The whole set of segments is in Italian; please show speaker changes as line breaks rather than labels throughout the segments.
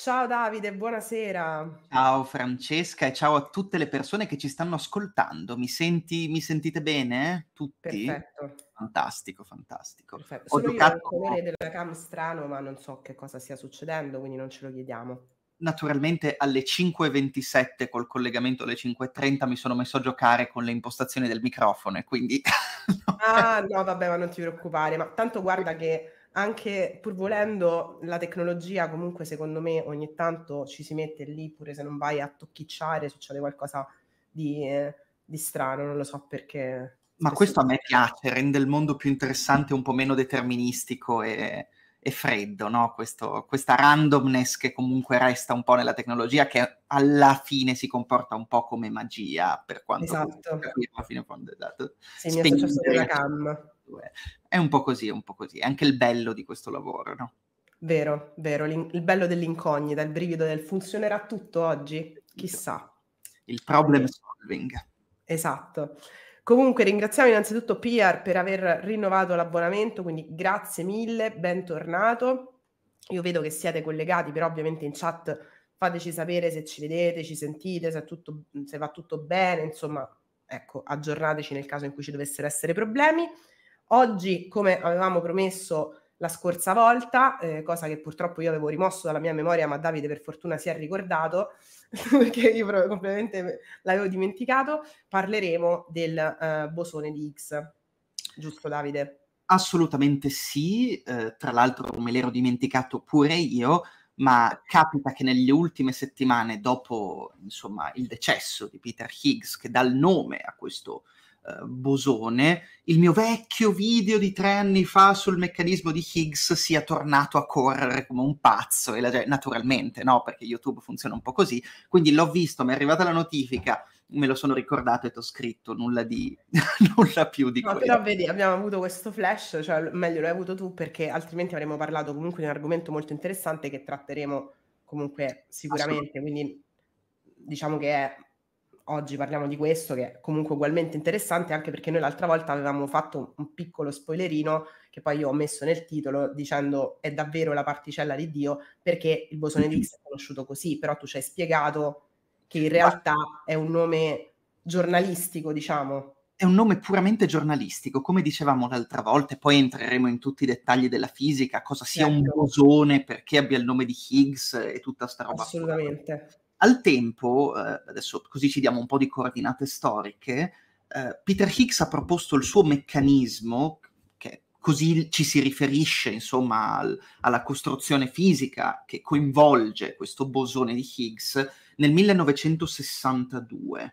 Ciao Davide, buonasera.
Ciao Francesca e ciao a tutte le persone che ci stanno ascoltando. Mi, senti, mi sentite bene? Tutti? Perfetto. Fantastico, fantastico. Perfetto. Ho Solo giocato... io ho il
colore della cam strano, ma non so che cosa stia succedendo, quindi non ce lo
chiediamo naturalmente alle 5.27 col collegamento alle 5.30 mi sono messo a giocare con le impostazioni del microfono e quindi...
ah no vabbè ma non ti preoccupare, ma tanto guarda che anche pur volendo la tecnologia, comunque secondo me ogni tanto ci si mette lì, pure se non vai a tocchicciare succede qualcosa di, eh, di strano, non lo so perché.
Ma questo a me piace, rende il mondo più interessante, un po' meno deterministico e, e freddo, no? Questo, questa randomness che comunque resta un po' nella tecnologia, che alla fine si comporta un po' come magia, per quanto esatto. capire alla fine. Esatto. Sei mio associato della
CAM
due. È un po' così, è un po' così. È anche il bello di questo lavoro, no?
Vero, vero. L'in- il bello dell'incognita, il brivido del funzionerà tutto oggi? Chissà.
Il problem solving.
Esatto. Comunque ringraziamo innanzitutto Piar per aver rinnovato l'abbonamento, quindi grazie mille, bentornato. Io vedo che siete collegati, però ovviamente in chat fateci sapere se ci vedete, ci sentite, se, tutto, se va tutto bene, insomma, ecco, aggiornateci nel caso in cui ci dovessero essere problemi. Oggi, come avevamo promesso la scorsa volta, eh, cosa che purtroppo io avevo rimosso dalla mia memoria, ma Davide per fortuna si è ricordato, perché io completamente l'avevo dimenticato, parleremo del uh, bosone di Higgs. Giusto Davide?
Assolutamente sì, eh, tra l'altro me l'ero dimenticato pure io, ma capita che nelle ultime settimane dopo insomma, il decesso di Peter Higgs, che dà il nome a questo bosone, il mio vecchio video di tre anni fa sul meccanismo di Higgs sia tornato a correre come un pazzo, e la, naturalmente, no? Perché YouTube funziona un po' così. Quindi l'ho visto, mi è arrivata la notifica, me lo sono ricordato e ti ho scritto nulla di nulla più di no, quello. Però
vedi, abbiamo avuto questo flash, cioè meglio l'hai avuto tu, perché altrimenti avremmo parlato comunque di un argomento molto interessante che tratteremo comunque sicuramente. Quindi diciamo che è oggi parliamo di questo, che è comunque ugualmente interessante, anche perché noi l'altra volta avevamo fatto un piccolo spoilerino che poi io ho messo nel titolo dicendo è davvero la particella di Dio perché il bosone di X è conosciuto così, però tu ci hai spiegato che in realtà è un nome
giornalistico, diciamo. È un nome puramente giornalistico, come dicevamo l'altra volta, e poi entreremo in tutti i dettagli della fisica, cosa sia certo. un bosone, perché abbia il nome di Higgs e tutta sta roba.
Assolutamente. Qua.
Al tempo, eh, adesso così ci diamo un po' di coordinate storiche, eh, Peter Hicks ha proposto il suo meccanismo, che così ci si riferisce insomma al, alla costruzione fisica che coinvolge questo bosone di Higgs, nel 1962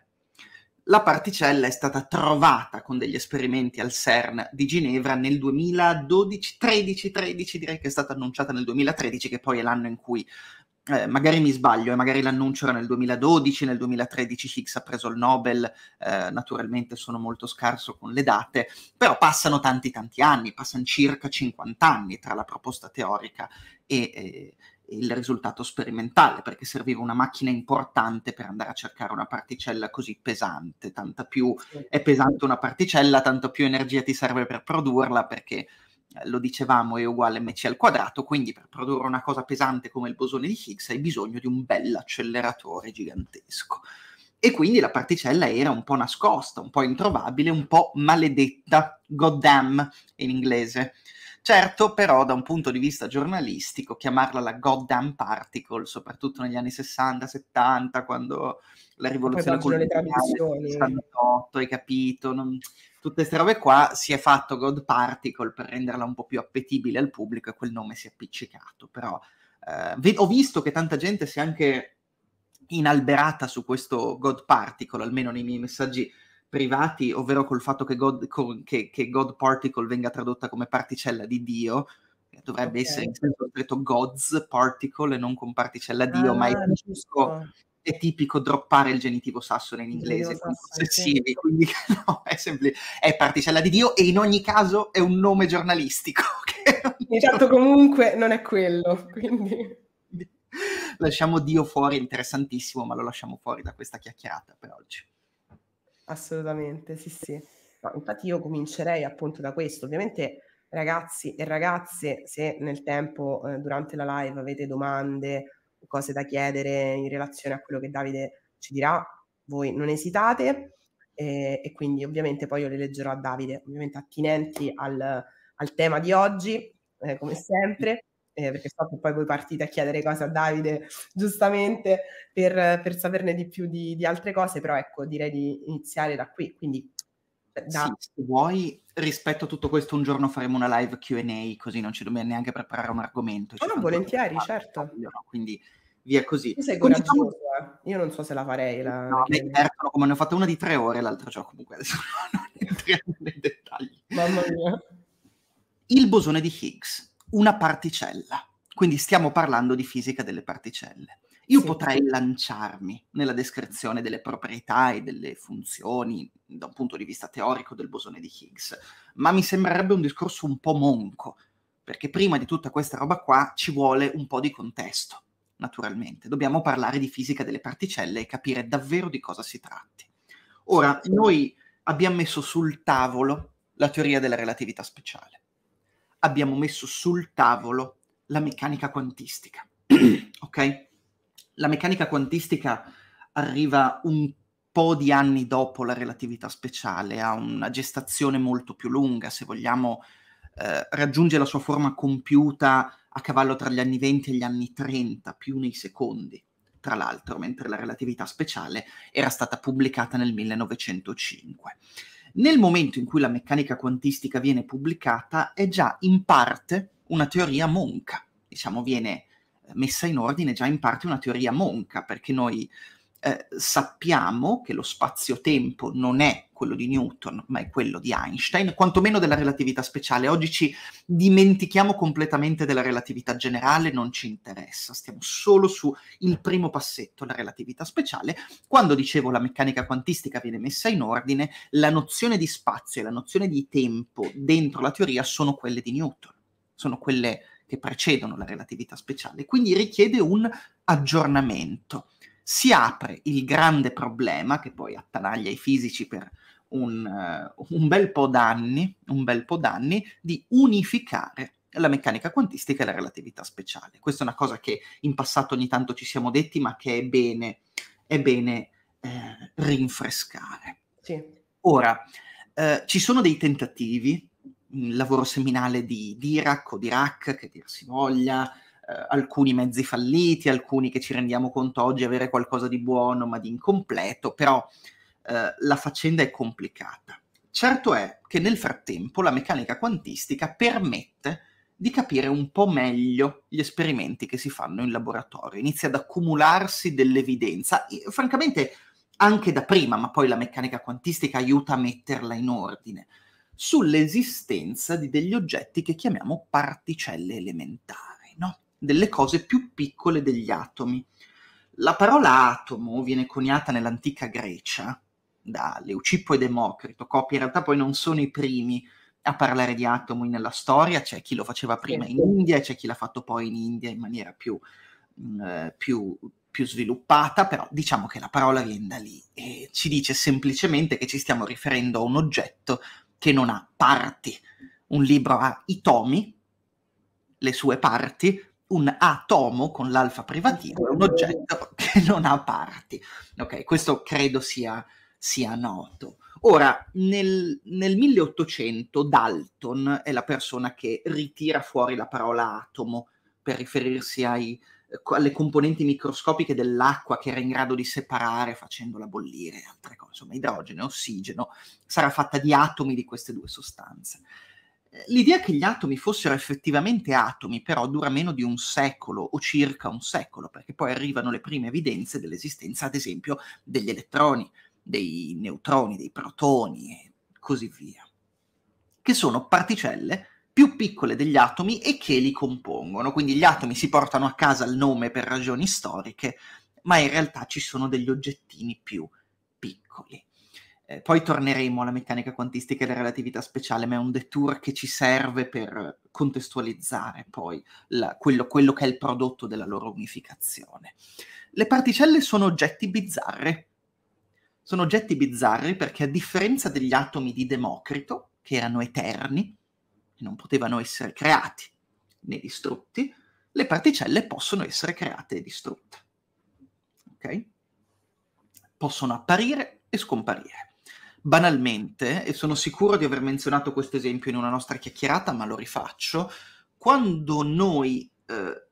la particella è stata trovata con degli esperimenti al CERN di Ginevra nel 2012, 13, 13 direi che è stata annunciata nel 2013, che poi è l'anno in cui eh, magari mi sbaglio, e eh, magari l'annuncio era nel 2012, nel 2013 Higgs ha preso il Nobel, eh, naturalmente sono molto scarso con le date, però passano tanti tanti anni, passano circa 50 anni tra la proposta teorica e, eh, il risultato sperimentale, perché serviva una macchina importante per andare a cercare una particella così pesante, tanta più è pesante una particella, tanto più energia ti serve per produrla, perché eh, lo dicevamo, è uguale a mc al quadrato, quindi per produrre una cosa pesante come il bosone di Higgs hai bisogno di un bell'acceleratore gigantesco. E quindi la particella era un po' nascosta, un po' introvabile, un po' maledetta, goddamn in inglese. Certo, però, da un punto di vista giornalistico, chiamarla la goddamn particle, soprattutto negli anni 60, 70, quando la rivoluzione culturale, 68, hai capito, non, tutte queste robe qua, si è fatto God Particle per renderla un po' più appetibile al pubblico e quel nome si è appiccicato, però eh, ved- ho visto che tanta gente si è anche inalberata su questo God Particle, almeno nei miei messaggi privati, ovvero col fatto che God, con, che, che God Particle venga tradotta come particella di Dio, dovrebbe okay. essere in senso stretto gods particle e non con particella dio, ah, ma è giusto è tipico droppare il genitivo sassone in inglese, possessivi, quindi no, è, sempli- è particella di Dio e in ogni caso è un nome giornalistico.
Esatto, comunque non è quello, quindi...
Lasciamo Dio fuori, interessantissimo, ma lo lasciamo fuori da questa chiacchierata per oggi.
Assolutamente, sì, sì. No, infatti io comincerei appunto da questo. Ovviamente ragazzi e ragazze, se nel tempo, eh, durante la live avete domande, cose da chiedere in relazione a quello che Davide ci dirà, voi non esitate eh, e quindi ovviamente poi io le leggerò a Davide, ovviamente attinenti al, al tema di oggi, eh, come sempre. Eh, perché so che poi voi partite a chiedere cose a Davide, giustamente, per, per saperne di più di, di, altre cose, però ecco, direi di iniziare da qui. Quindi da... Sì,
se vuoi, rispetto a tutto questo, un giorno faremo una live QA, così non ci dobbiamo neanche preparare un argomento. Sono ah,
volentieri, certo.
Quindi via così. Tu sei diciamo coraggioso, diciamo... eh. Io non so se la farei. La... No, beh, certo, come ne ho fatta una di tre ore l'altro gioco, comunque adesso non entriamo nei dettagli. Mamma mia. Il bosone di Higgs, una particella. Quindi stiamo parlando di fisica delle particelle. Io sì. potrei lanciarmi nella descrizione delle proprietà e delle funzioni da un punto di vista teorico del bosone di Higgs, ma mi sembrerebbe un discorso un po' monco, perché prima di tutta questa roba qua ci vuole un po' di contesto, naturalmente. Dobbiamo parlare di fisica delle particelle e capire davvero di cosa si tratti. Ora, noi abbiamo messo sul tavolo la teoria della relatività speciale, abbiamo messo sul tavolo la meccanica quantistica, ok? la meccanica quantistica arriva un po' di anni dopo la relatività speciale, ha una gestazione molto più lunga, se vogliamo, eh, raggiunge la sua forma compiuta a cavallo tra gli anni 20 e gli anni 30, più nei secondi, tra l'altro, mentre la relatività speciale era stata pubblicata nel 1905. Nel momento in cui la meccanica quantistica viene pubblicata è già in parte una teoria monca, diciamo viene messa in ordine già in parte una teoria monca, perché noi eh, sappiamo che lo spazio-tempo non è quello di Newton, ma è quello di Einstein, quantomeno della relatività speciale. Oggi ci dimentichiamo completamente della relatività generale, non ci interessa, stiamo solo su il primo passetto, la relatività speciale. Quando dicevo la meccanica quantistica viene messa in ordine, la nozione di spazio e la nozione di tempo dentro la teoria sono quelle di Newton, sono quelle che precedono la relatività speciale, quindi richiede un aggiornamento. Si apre il grande problema, che poi attanaglia i fisici per un, uh, un bel po' d'anni, un bel po' d'anni, di unificare la meccanica quantistica e la relatività speciale. Questa è una cosa che in passato ogni tanto ci siamo detti, ma che è bene, è bene eh, rinfrescare. Sì. Ora, eh, ci sono dei tentativi un lavoro seminale di, di Dirac o di Dirac, che dir si voglia, eh, alcuni mezzi falliti, alcuni che ci rendiamo conto oggi avere qualcosa di buono ma di incompleto, però eh, la faccenda è complicata. Certo è che nel frattempo la meccanica quantistica permette di capire un po' meglio gli esperimenti che si fanno in laboratorio, inizia ad accumularsi dell'evidenza, e, francamente anche da prima, ma poi la meccanica quantistica aiuta a metterla in ordine sull'esistenza di degli oggetti che chiamiamo particelle elementari, no? delle cose più piccole degli atomi. La parola atomo viene coniata nell'antica Grecia da Leucippo e Democrito, copie in realtà poi non sono i primi a parlare di atomi nella storia, c'è chi lo faceva prima in India e c'è chi l'ha fatto poi in India in maniera più, mh, mm, eh, più, più sviluppata, però diciamo che la parola viene da lì e ci dice semplicemente che ci stiamo riferendo a un oggetto che non ha parti. Un libro ha i tomi, le sue parti, un atomo con l'alfa privativo è un oggetto che non ha parti. Ok, questo credo sia, sia noto. Ora, nel, nel 1800 Dalton è la persona che ritira fuori la parola atomo per riferirsi ai, alle componenti microscopiche dell'acqua che era in grado di separare facendola bollire, altre cose, insomma idrogeno e ossigeno, sarà fatta di atomi di queste due sostanze. Eh, l'idea che gli atomi fossero effettivamente atomi però dura meno di un secolo o circa un secolo, perché poi arrivano le prime evidenze dell'esistenza, ad esempio, degli elettroni, dei neutroni, dei protoni e così via, che sono particelle più piccole degli atomi e che li compongono. Quindi gli atomi si portano a casa il nome per ragioni storiche, ma in realtà ci sono degli oggettini più piccoli. Eh, poi torneremo alla meccanica quantistica e alla relatività speciale, ma è un detour che ci serve per contestualizzare poi la, quello, quello che è il prodotto della loro unificazione. Le particelle sono oggetti bizzarri. Sono oggetti bizzarri perché a differenza degli atomi di Democrito, che erano eterni, e non potevano essere creati né distrutti, le particelle possono essere create e distrutte. Okay? Possono apparire e scomparire. Banalmente, e sono sicuro di aver menzionato questo esempio in una nostra chiacchierata, ma lo rifaccio, quando noi eh,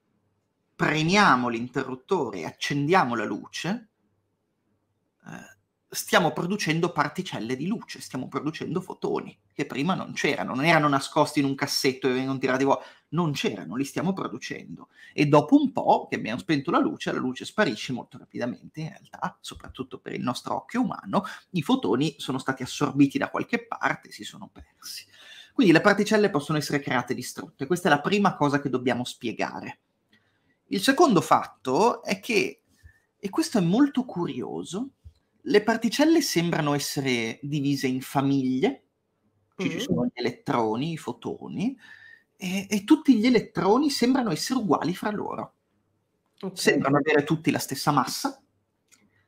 premiamo l'interruttore e accendiamo la luce, eh, stiamo producendo particelle di luce, stiamo producendo fotoni che prima non c'erano, non erano nascosti in un cassetto e venivano tirati fuori, non c'erano, li stiamo producendo. E dopo un po' che abbiamo spento la luce, la luce sparisce molto rapidamente, in realtà, soprattutto per il nostro occhio umano, i fotoni sono stati assorbiti da qualche parte, si sono persi. Quindi le particelle possono essere create e distrutte, questa è la prima cosa che dobbiamo spiegare. Il secondo fatto è che, e questo è molto curioso, le particelle sembrano essere divise in famiglie, cioè ci mm-hmm. sono gli elettroni, i fotoni, e, e, tutti gli elettroni sembrano essere uguali fra loro. Okay. Sembrano avere tutti la stessa massa,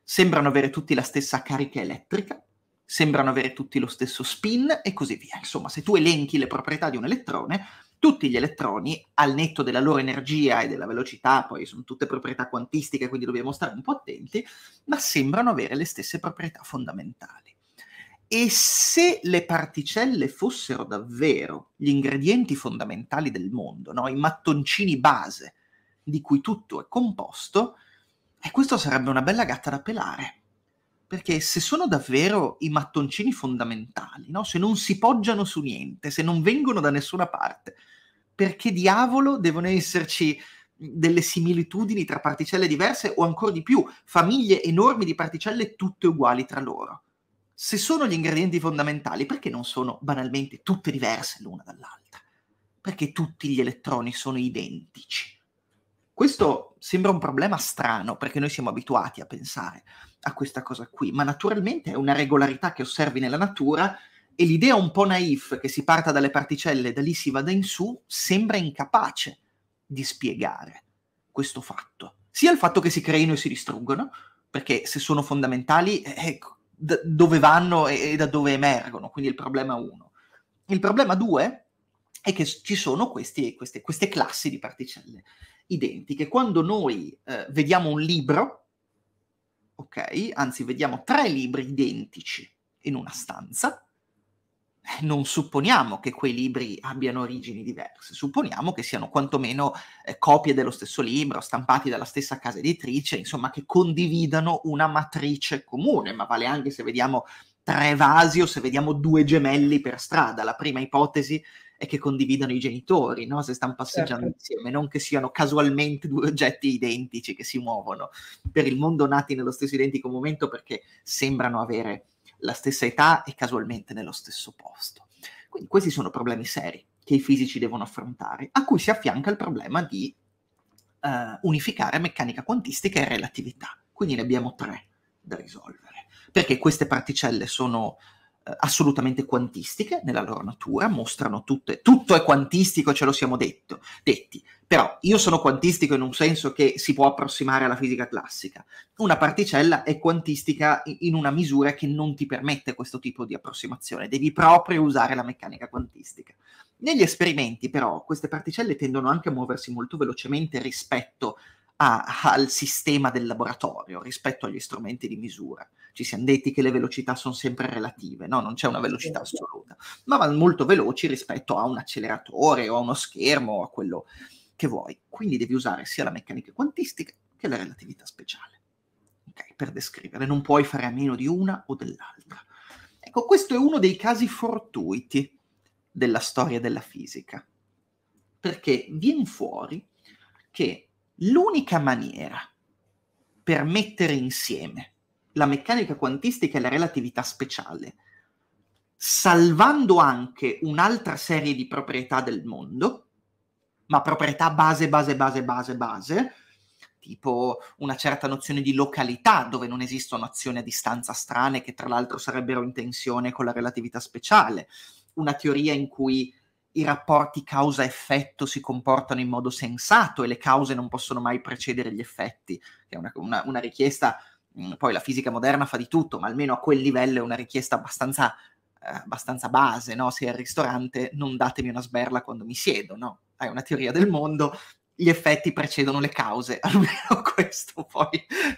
sembrano avere tutti la stessa carica elettrica, sembrano avere tutti lo stesso spin e così via. Insomma, se tu elenchi le proprietà di un elettrone, tutti gli elettroni, al netto della loro energia e della velocità, poi sono tutte proprietà quantistiche, quindi dobbiamo stare un po' attenti, ma sembrano avere le stesse proprietà fondamentali. E se le particelle fossero davvero gli ingredienti fondamentali del mondo, no? i mattoncini base di cui tutto è composto, e eh, questo sarebbe una bella gatta da pelare perché se sono davvero i mattoncini fondamentali, no? se non si poggiano su niente, se non vengono da nessuna parte, perché diavolo devono esserci delle similitudini tra particelle diverse o ancora di più, famiglie enormi di particelle tutte uguali tra loro? Se sono gli ingredienti fondamentali, perché non sono banalmente tutte diverse l'una dall'altra? Perché tutti gli elettroni sono identici? Questo sembra un problema strano perché noi siamo abituati a pensare a questa cosa qui, ma naturalmente è una regolarità che osservi nella natura e l'idea un po' naif che si parta dalle particelle e da lì si vada in su sembra incapace di spiegare questo fatto. Sia il fatto che si creino e si distruggono, perché se sono fondamentali, eh, eh da dove vanno e, da dove emergono, quindi il problema uno. Il problema 2 è che ci sono questi, queste, queste, classi di particelle identiche. Quando noi eh, vediamo un libro, ok? Anzi, vediamo tre libri identici in una stanza. Eh, non supponiamo che quei libri abbiano origini diverse, supponiamo che siano quantomeno eh, copie dello stesso libro, stampati dalla stessa casa editrice, insomma, che condividano una matrice comune, ma vale anche se vediamo tre vasi o se vediamo due gemelli per strada. La prima ipotesi e che condividano i genitori, no? se stanno passeggiando certo. insieme, non che siano casualmente due oggetti identici che si muovono per il mondo nati nello stesso identico momento perché sembrano avere la stessa età e casualmente nello stesso posto. Quindi questi sono problemi seri che i fisici devono affrontare, a cui si affianca il problema di uh, unificare meccanica quantistica e relatività. Quindi ne abbiamo tre da risolvere, perché queste particelle sono eh, assolutamente quantistiche nella loro natura, mostrano tutte, tutto è quantistico, ce lo siamo detto, detti, però io sono quantistico in un senso che si può approssimare alla fisica classica, una particella è quantistica in una misura che non ti permette questo tipo di approssimazione, devi proprio usare la meccanica quantistica. Negli esperimenti però queste particelle tendono anche a muoversi molto velocemente rispetto a a, al sistema del laboratorio rispetto agli strumenti di misura. Ci siamo detti che le velocità sono sempre relative, no? non c'è una velocità assoluta, ma vanno molto veloci rispetto a un acceleratore o a uno schermo o a quello che vuoi. Quindi devi usare sia la meccanica quantistica che la relatività speciale okay? per descrivere, non puoi fare a meno di una o dell'altra. Ecco, questo è uno dei casi fortuiti della storia della fisica, perché viene fuori che L'unica maniera per mettere insieme la meccanica quantistica e la relatività speciale, salvando anche un'altra serie di proprietà del mondo, ma proprietà base, base, base, base, base, tipo una certa nozione di località, dove non esistono azioni a distanza strane, che tra l'altro sarebbero in tensione con la relatività speciale, una teoria in cui i rapporti causa-effetto si comportano in modo sensato e le cause non possono mai precedere gli effetti, è una, una, una richiesta, mm, poi la fisica moderna fa di tutto, ma almeno a quel livello è una richiesta abbastanza, eh, abbastanza base, no? Se al ristorante non datemi una sberla quando mi siedo, no? È una teoria del mondo, gli effetti precedono le cause, almeno questo poi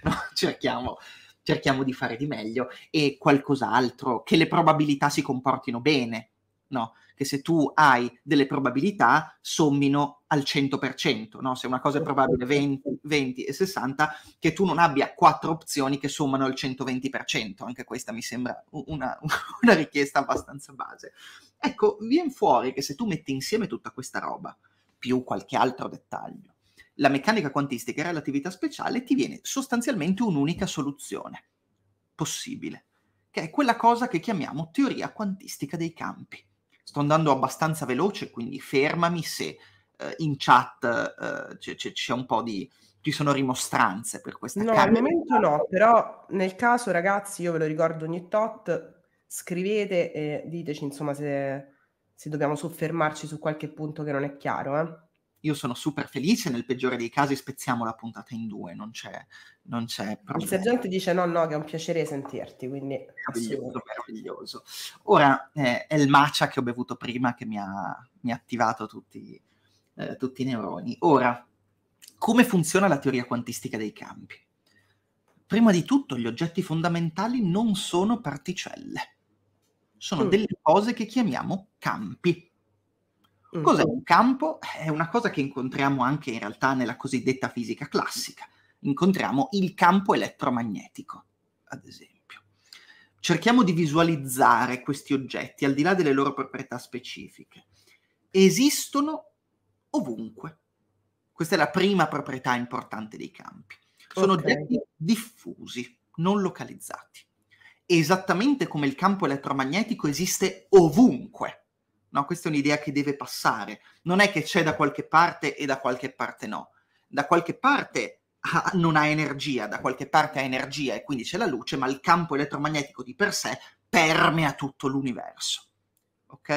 no? cerchiamo cerchiamo di fare di meglio e qualcos'altro, che le probabilità si comportino bene, no? che se tu hai delle probabilità sommino al 100%, no? se una cosa è probabile 20, certo. 20 e 60, che tu non abbia quattro opzioni che sommano al 120%, anche questa mi sembra una, una richiesta abbastanza base. Ecco, viene fuori che se tu metti insieme tutta questa roba, più qualche altro dettaglio, la meccanica quantistica e relatività speciale ti viene sostanzialmente un'unica soluzione possibile, che è quella cosa che chiamiamo teoria quantistica dei campi sto andando abbastanza veloce, quindi fermami se eh, in chat eh, c- c- c'è un po' di... Ci sono rimostranze per questa no, No, al
momento no, però nel caso ragazzi, io ve lo ricordo ogni tot, scrivete e diteci insomma se, se dobbiamo soffermarci su qualche punto che non è
chiaro. Eh io sono super felice, nel peggiore dei casi spezziamo la puntata in due, non c'è, non c'è problema. Il sergente
dice no, no, che è un piacere sentirti, quindi...
Meraviglioso, meraviglioso. Ora eh, è il matcha che ho bevuto prima che mi ha, mi ha attivato tutti, eh, tutti i neuroni. Ora, come funziona la teoria quantistica dei campi? Prima di tutto, gli oggetti fondamentali non sono particelle, sono mm. delle cose che chiamiamo campi Mm. Cos'è un campo? È una cosa che incontriamo anche in realtà nella cosiddetta fisica classica. Incontriamo il campo elettromagnetico, ad esempio. Cerchiamo di visualizzare questi oggetti al di là delle loro proprietà specifiche. Esistono ovunque. Questa è la prima proprietà importante dei campi. Sono okay. oggetti diffusi, non localizzati. Esattamente come il campo elettromagnetico esiste ovunque No, questa è un'idea che deve passare. Non è che c'è da qualche parte e da qualche parte no. Da qualche parte ha, non ha energia, da qualche parte ha energia e quindi c'è la luce, ma il campo elettromagnetico di per sé permea tutto l'universo. Ok?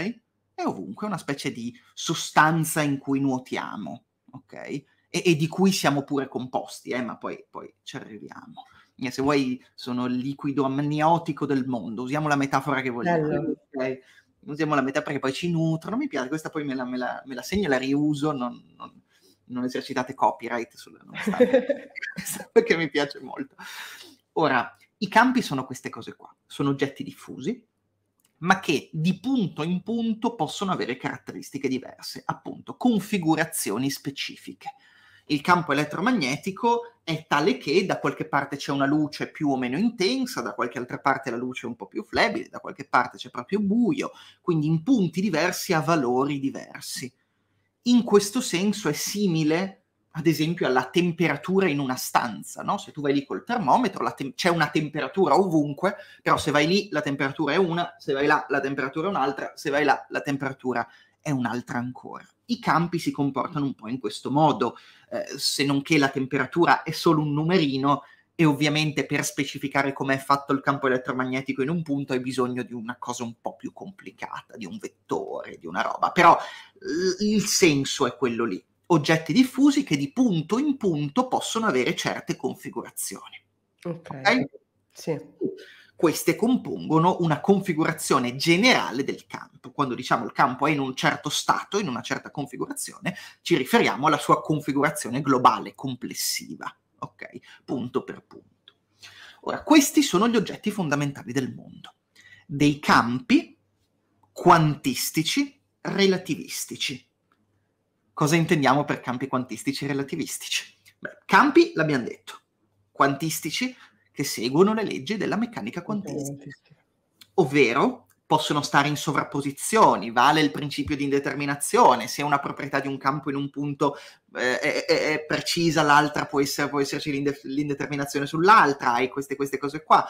È ovunque è una specie di sostanza in cui nuotiamo. Ok? E, e di cui siamo pure composti, eh? ma poi, poi ci arriviamo. E eh, se vuoi, sono il liquido amniotico del mondo, usiamo la metafora che vogliamo. Okay? usiamo la metà perché poi ci nutrono, mi piace, questa poi me la, me la, me la segno, la riuso, non, non, non esercitate copyright sulla nostra, perché mi piace molto. Ora, i campi sono queste cose qua, sono oggetti diffusi, ma che di punto in punto possono avere caratteristiche diverse, appunto configurazioni specifiche il campo elettromagnetico è tale che da qualche parte c'è una luce più o meno intensa, da qualche altra parte la luce è un po' più flebile, da qualche parte c'è proprio buio, quindi in punti diversi a valori diversi. In questo senso è simile ad esempio alla temperatura in una stanza, no? Se tu vai lì col termometro te- c'è una temperatura ovunque, però se vai lì la temperatura è una, se vai là la temperatura è un'altra, se vai là la temperatura è un'altra ancora i campi si comportano un po' in questo modo, eh, se non che la temperatura è solo un numerino e ovviamente per specificare com'è fatto il campo elettromagnetico in un punto hai bisogno di una cosa un po' più complicata, di un vettore, di una roba, però il senso è quello lì, oggetti diffusi che di punto in punto possono avere certe configurazioni.
Ok. okay?
Sì queste compongono una configurazione generale del campo. Quando diciamo il campo è in un certo stato, in una certa configurazione, ci riferiamo alla sua configurazione globale complessiva, ok? Punto per punto. Ora, questi sono gli oggetti fondamentali del mondo, dei campi quantistici relativistici. Cosa intendiamo per campi quantistici relativistici? Beh, campi l'abbiamo detto, quantistici che seguono le leggi della meccanica quantistica. Ovvero possono stare in sovrapposizioni, vale il principio di indeterminazione, se una proprietà di un campo in un punto eh, è, è, precisa, l'altra può, essere, può esserci l'inde- l'indeterminazione sull'altra hai queste, queste cose qua.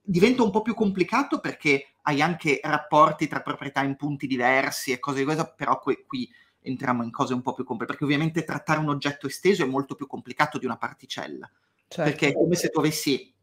Diventa un po' più complicato perché hai anche rapporti tra proprietà in punti diversi e cose di questo, però qui, qui entriamo in cose un po' più complesse, perché ovviamente trattare un oggetto esteso è molto più complicato di una particella. Certo. Perché è certo. come se tu avessi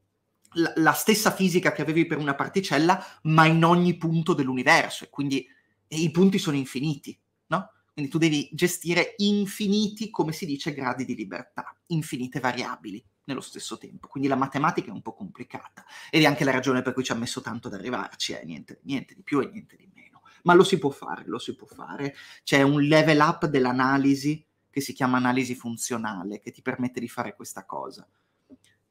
la, la stessa fisica che avevi per una particella, ma in ogni punto dell'universo, e quindi e i punti sono infiniti, no? Quindi tu devi gestire infiniti, come si dice, gradi di libertà, infinite variabili nello stesso tempo. Quindi la matematica è un po' complicata ed è anche la ragione per cui ci ha messo tanto ad arrivarci, eh? niente, niente di più e niente di meno. Ma lo si può fare, lo si può fare. C'è un level up dell'analisi che si chiama analisi funzionale, che ti permette di fare questa cosa.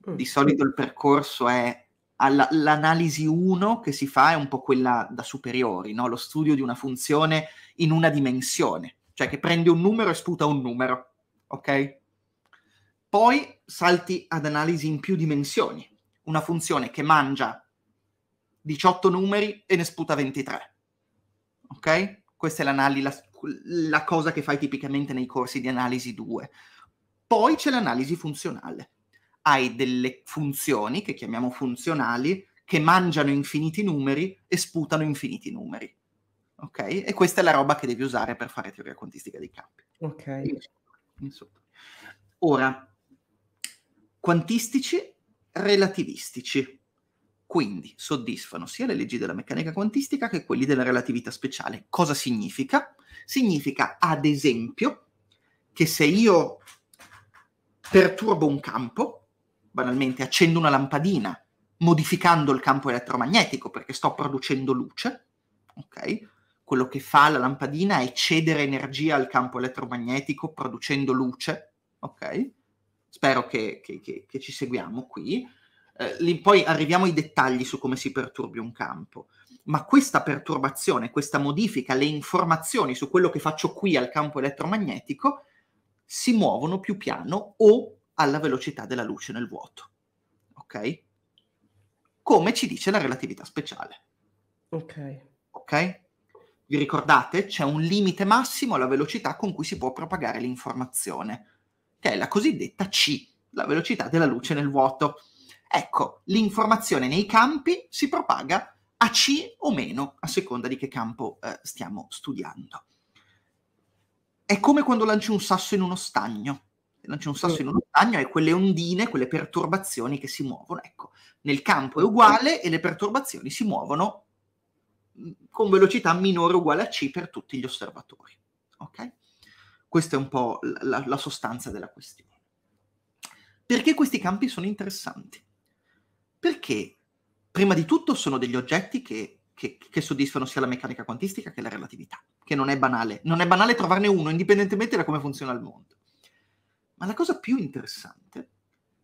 Mm. Di solito il percorso è alla, l'analisi 1 che si fa è un po' quella da superiori, no? lo studio di una funzione in una dimensione, cioè che prende un numero e sputa un numero, ok? Poi salti ad analisi in più dimensioni, una funzione che mangia 18 numeri e ne sputa 23, ok? Questa è l'analisi, la, la cosa che fai tipicamente nei corsi di analisi 2. Poi c'è l'analisi funzionale hai delle funzioni, che chiamiamo funzionali, che mangiano infiniti numeri e sputano infiniti numeri. Ok? E questa è la roba che devi usare per fare teoria quantistica dei campi. Ok. Insomma. Ora, quantistici relativistici. Quindi soddisfano sia le leggi della meccanica quantistica che quelli della relatività speciale. Cosa significa? Significa, ad esempio, che se io perturbo un campo, banalmente accendo una lampadina modificando il campo elettromagnetico perché sto producendo luce, ok? Quello che fa la lampadina è cedere energia al campo elettromagnetico producendo luce, ok? Spero che, che, che, che ci seguiamo qui. Eh, poi arriviamo ai dettagli su come si perturbi un campo, ma questa perturbazione, questa modifica, le informazioni su quello che faccio qui al campo elettromagnetico si muovono più piano o alla velocità della luce nel vuoto. Ok? Come ci dice la relatività speciale. Ok. Ok? Vi ricordate? C'è un limite massimo alla velocità con cui si può propagare l'informazione, che è la cosiddetta C, la velocità della luce nel vuoto. Ecco, l'informazione nei campi si propaga a C o meno, a seconda di che campo eh, stiamo studiando. È come quando lanci un sasso in uno stagno non c'è un sasso in un stagno e quelle ondine, quelle perturbazioni che si muovono. Ecco, nel campo è uguale e le perturbazioni si muovono mm, con velocità minore o uguale a c per tutti gli osservatori. Ok? Questa è un po' la, la sostanza della questione. Perché questi campi sono interessanti? Perché, prima di tutto, sono degli oggetti che, che, che soddisfano sia la meccanica quantistica che la relatività, che non è banale. Non è banale trovarne uno, indipendentemente da come funziona il mondo. Ma la cosa più interessante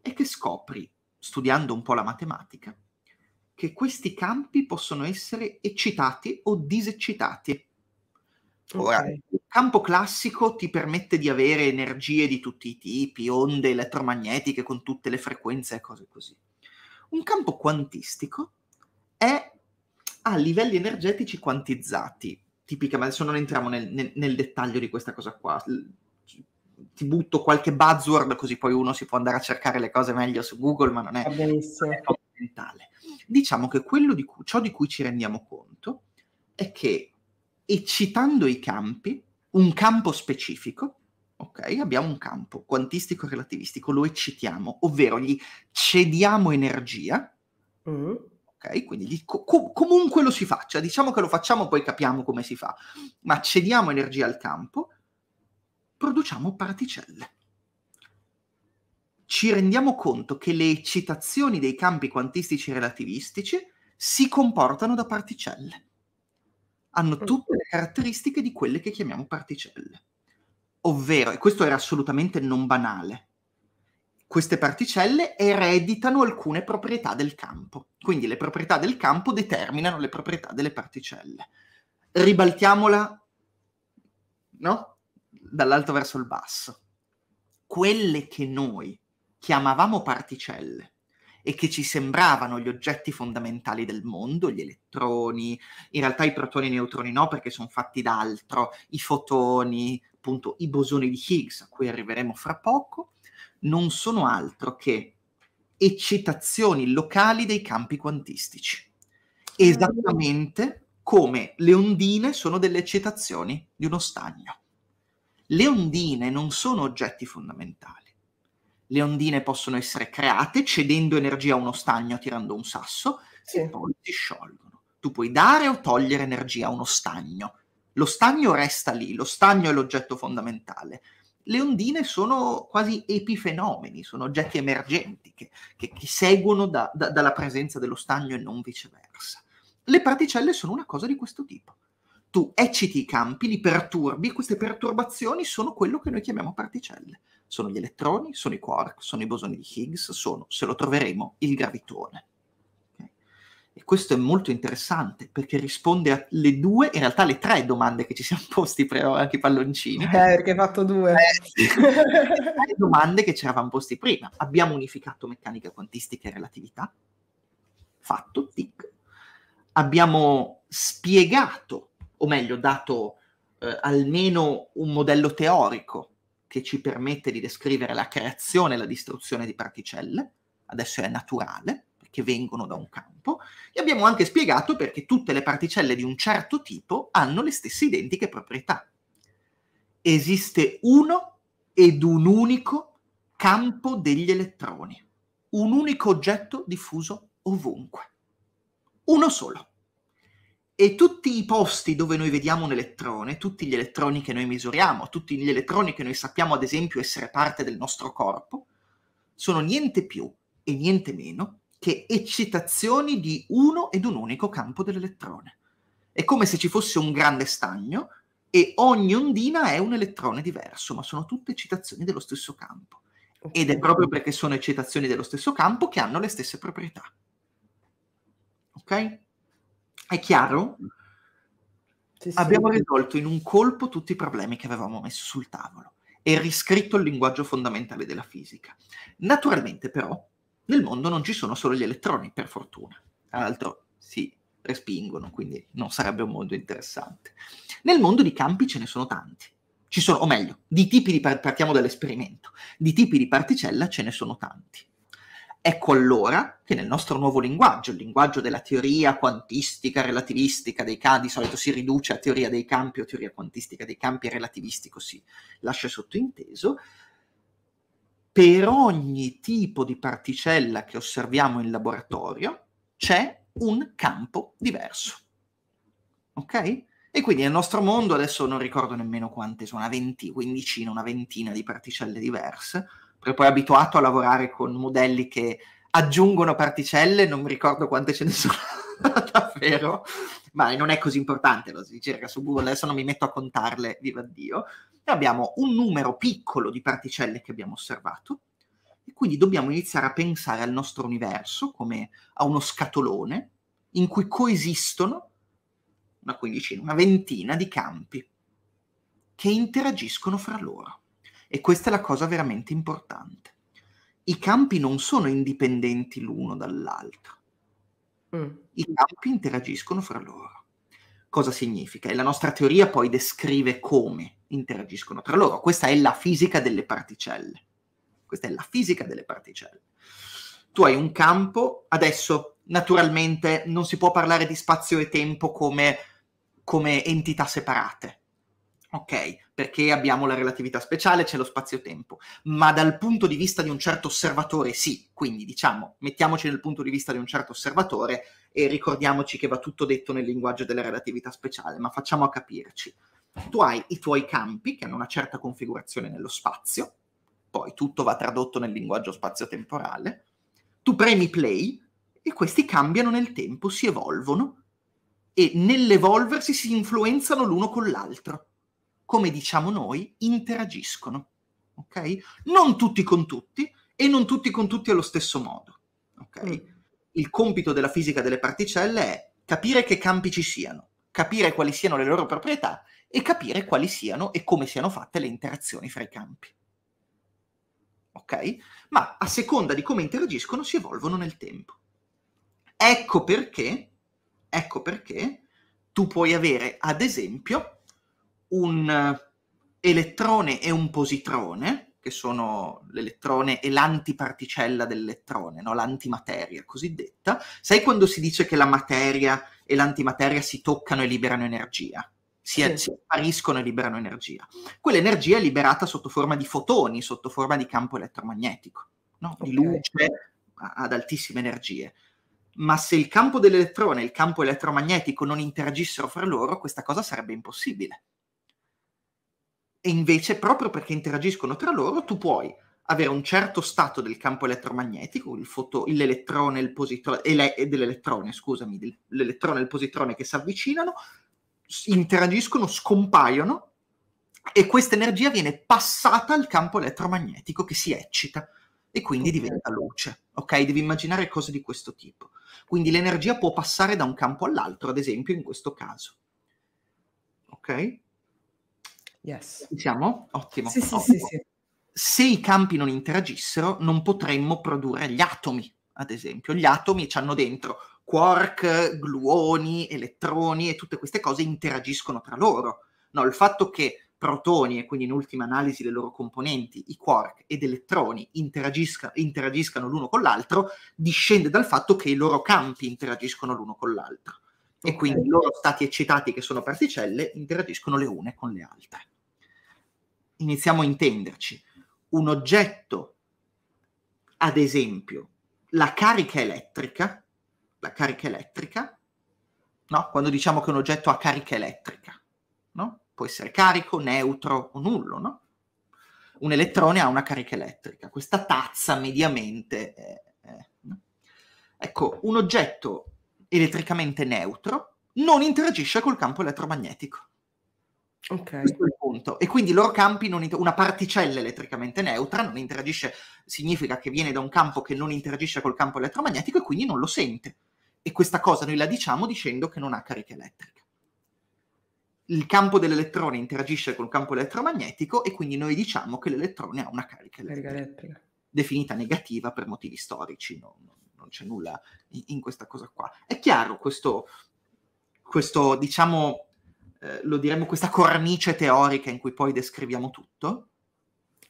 è che scopri, studiando un po' la matematica, che questi campi possono essere eccitati o diseccitati. Ora, okay. il campo classico ti permette di avere energie di tutti i tipi, onde elettromagnetiche con tutte le frequenze e cose così. Un campo quantistico è a livelli energetici quantizzati, tipicamente, adesso non entriamo nel, nel, nel dettaglio di questa cosa qua, ti butto qualche buzzword così poi uno si può andare a cercare le cose meglio su Google, ma non è fondamentale. Diciamo che di cui, ciò di cui ci rendiamo conto è che eccitando i campi, un campo specifico, ok? Abbiamo un campo quantistico relativistico, lo eccitiamo, ovvero gli cediamo energia, mm. ok? Quindi gli, co- comunque lo si faccia, diciamo che lo facciamo, poi capiamo come si fa, ma cediamo energia al campo produciamo particelle. Ci rendiamo conto che le eccitazioni dei campi quantistici relativistici si comportano da particelle. Hanno mm. tutte le caratteristiche di quelle che chiamiamo particelle. Ovvero, e questo era assolutamente non banale, queste particelle ereditano alcune proprietà del campo. Quindi le proprietà del campo determinano le proprietà delle particelle. Ribaltiamola, no? dall'alto verso il basso, quelle che noi chiamavamo particelle e che ci sembravano gli oggetti fondamentali del mondo, gli elettroni, in realtà i protoni e i neutroni no perché sono fatti d'altro, i fotoni, appunto i bosoni di Higgs a cui arriveremo fra poco, non sono altro che eccitazioni locali dei campi quantistici, esattamente come le ondine sono delle eccitazioni di uno stagno le ondine non sono oggetti fondamentali. Le ondine possono essere create cedendo energia a uno stagno tirando un sasso sì. e poi si sciolgono. Tu puoi dare o togliere energia a uno stagno. Lo stagno resta lì, lo stagno è l'oggetto fondamentale. Le ondine sono quasi epifenomeni, sono oggetti emergenti che, che, che seguono da, da, dalla presenza dello stagno e non viceversa. Le particelle sono una cosa di questo tipo tu ecciti i campi, li perturbi, queste perturbazioni sono quello che noi chiamiamo particelle. Sono gli elettroni, sono i quark, sono i bosoni di Higgs, sono, se lo troveremo, il gravitone. Okay? E questo è molto interessante perché risponde alle due, in realtà alle tre domande che ci siamo posti prima, anche i palloncini. Eh, perché hai
fatto due. Eh,
le domande che ci eravamo posti prima. Abbiamo unificato meccanica quantistica e relatività. Fatto, tic. Abbiamo spiegato o meglio dato eh, almeno un modello teorico che ci permette di descrivere la creazione e la distruzione di particelle, adesso è naturale perché vengono da un campo, e abbiamo anche spiegato perché tutte le particelle di un certo tipo hanno le stesse identiche proprietà. Esiste uno ed un unico campo degli elettroni, un unico oggetto diffuso ovunque, uno solo e tutti i posti dove noi vediamo un elettrone, tutti gli elettroni che noi misuriamo, tutti gli elettroni che noi sappiamo ad esempio essere parte del nostro corpo, sono niente più e niente meno che eccitazioni di uno ed un unico campo dell'elettrone. È come se ci fosse un grande stagno e ogni ondina è un elettrone diverso, ma sono tutte eccitazioni dello stesso campo. Ed è proprio perché sono eccitazioni dello stesso campo che hanno le stesse proprietà. Ok? È chiaro? Sì, sì. Abbiamo risolto in un colpo tutti i problemi che avevamo messo sul tavolo e riscritto il linguaggio fondamentale della fisica. Naturalmente, però, nel mondo non ci sono solo gli elettroni, per fortuna. Tra l'altro, si respingono, quindi non sarebbe un mondo interessante. Nel mondo di campi ce ne sono tanti. Ci sono, o meglio, di tipi di, partiamo dall'esperimento, di tipi di particella ce ne sono tanti. Ecco allora che nel nostro nuovo linguaggio, il linguaggio della teoria quantistica, relativistica dei campi, di solito si riduce a teoria dei campi o teoria quantistica dei campi e relativistico si lascia sottointeso, per ogni tipo di particella che osserviamo in laboratorio c'è un campo diverso. Ok? E quindi nel nostro mondo, adesso non ricordo nemmeno quante sono, una ventina, quindicina, una ventina di particelle diverse, però poi abituato a lavorare con modelli che aggiungono particelle, non mi ricordo quante ce ne sono davvero, ma non è così importante, lo si ricerca su Google, adesso non mi metto a contarle, viva Dio. E abbiamo un numero piccolo di particelle che abbiamo osservato, e quindi dobbiamo iniziare a pensare al nostro universo come a uno scatolone in cui coesistono una quindicina, una ventina di campi che interagiscono fra loro. E questa è la cosa veramente importante. I campi non sono indipendenti l'uno dall'altro. Mm. I campi interagiscono fra loro. Cosa significa? E la nostra teoria poi descrive come interagiscono tra loro. Questa è la fisica delle particelle. Questa è la fisica delle particelle. Tu hai un campo, adesso naturalmente non si può parlare di spazio e tempo come, come entità separate Ok, perché abbiamo la relatività speciale, c'è lo spazio-tempo, ma dal punto di vista di un certo osservatore sì, quindi diciamo, mettiamoci nel punto di vista di un certo osservatore e ricordiamoci che va tutto detto nel linguaggio della relatività speciale, ma facciamo a capirci. Tu hai i tuoi campi che hanno una certa configurazione nello spazio, poi tutto va tradotto nel linguaggio spazio-temporale, tu premi play e questi cambiano nel tempo, si evolvono e nell'evolversi si influenzano l'uno con l'altro come diciamo noi, interagiscono. Okay? Non tutti con tutti e non tutti con tutti allo stesso modo. Okay? Mm. Il compito della fisica delle particelle è capire che campi ci siano, capire quali siano le loro proprietà e capire quali siano e come siano fatte le interazioni fra i campi. Ok? Ma a seconda di come interagiscono si evolvono nel tempo. Ecco perché, ecco perché tu puoi avere, ad esempio, un elettrone e un positrone, che sono l'elettrone e l'antiparticella dell'elettrone, no? l'antimateria cosiddetta. Sai quando si dice che la materia e l'antimateria si toccano e liberano energia? Si, sì. si spariscono e liberano energia. Quell'energia è liberata sotto forma di fotoni, sotto forma di campo elettromagnetico, no? di luce ad altissime energie ma se il campo dell'elettrone e il campo elettromagnetico non interagissero fra loro, questa cosa sarebbe impossibile. E invece, proprio perché interagiscono tra loro, tu puoi avere un certo stato del campo elettromagnetico, il foto, l'elettrone il positrone, ele, eh, dell'elettrone, scusami, del, l'elettrone e il positrone che si avvicinano, interagiscono, scompaiono e questa energia viene passata al campo elettromagnetico che si eccita e quindi diventa luce, ok? Devi immaginare cose di questo tipo. Quindi l'energia può passare da un campo all'altro, ad esempio in questo caso. Ok? Yes. Ci siamo? Ottimo. Sì, Ottimo. Sì, sì, Se i campi non interagissero, non potremmo produrre gli atomi, ad esempio. Gli atomi ci hanno dentro quark, gluoni, elettroni e tutte queste cose interagiscono tra loro. No, il fatto che protoni e quindi in ultima analisi le loro componenti, i quark ed elettroni interagisca, interagiscano l'uno con l'altro, discende dal fatto che i loro campi interagiscono l'uno con l'altro e quindi i loro stati eccitati che sono particelle interagiscono le une con le altre. Iniziamo a intenderci. Un oggetto, ad esempio, la carica elettrica, la carica elettrica, no? quando diciamo che un oggetto ha carica elettrica, no? può essere carico, neutro o nullo, no? un elettrone ha una carica elettrica, questa tazza mediamente... È, eh, no? Ecco, un oggetto elettricamente neutro non interagisce col campo elettromagnetico. Ok. Questo è il punto. E quindi i loro campi, non inter- una particella elettricamente neutra non interagisce, significa che viene da un campo che non interagisce col campo elettromagnetico e quindi non lo sente. E questa cosa noi la diciamo dicendo che non ha carica elettrica. Il campo dell'elettrone interagisce col campo elettromagnetico e quindi noi diciamo che l'elettrone ha una carica elettrica, carica elettrica. definita negativa per motivi storici. No, no non c'è nulla in, in questa cosa qua. È chiaro questo, questo diciamo, eh, lo diremmo, questa cornice teorica in cui poi descriviamo tutto?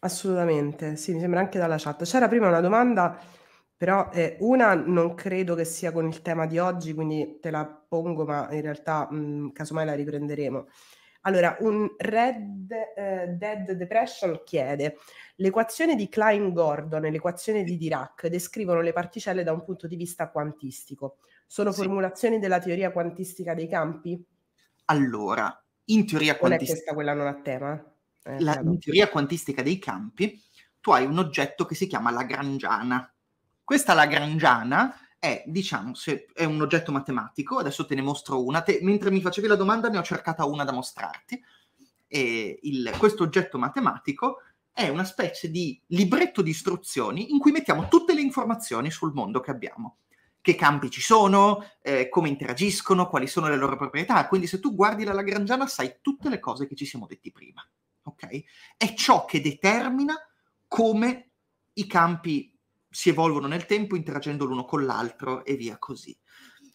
Assolutamente, sì, mi sembra anche dalla chat. C'era prima una domanda, però eh, una non credo che sia con il tema di oggi, quindi te la pongo, ma in realtà mh, mm, casomai la riprenderemo. Allora, un Red eh, Dead Depression chiede: l'equazione di Klein-Gordon e l'equazione di Dirac descrivono le particelle da un punto di vista quantistico. Sono sì. formulazioni della teoria quantistica dei campi?
Allora, in teoria quantistica. questa quella non a tema? Eh, la, in teoria quantistica dei campi, tu hai un oggetto che si chiama Lagrangiana. Questa Lagrangiana è, diciamo, se è un oggetto matematico, adesso te ne mostro una, te, mentre mi facevi la domanda ne ho cercata una da mostrarti, il, questo oggetto matematico è una specie di libretto di istruzioni in cui mettiamo tutte le informazioni sul mondo che abbiamo, che campi ci sono, eh, come interagiscono, quali sono le loro proprietà, quindi se tu guardi la Lagrangiana sai tutte le cose che ci siamo detti prima, ok? È ciò che determina come i campi si evolvono nel tempo interagendo l'uno con l'altro e via così.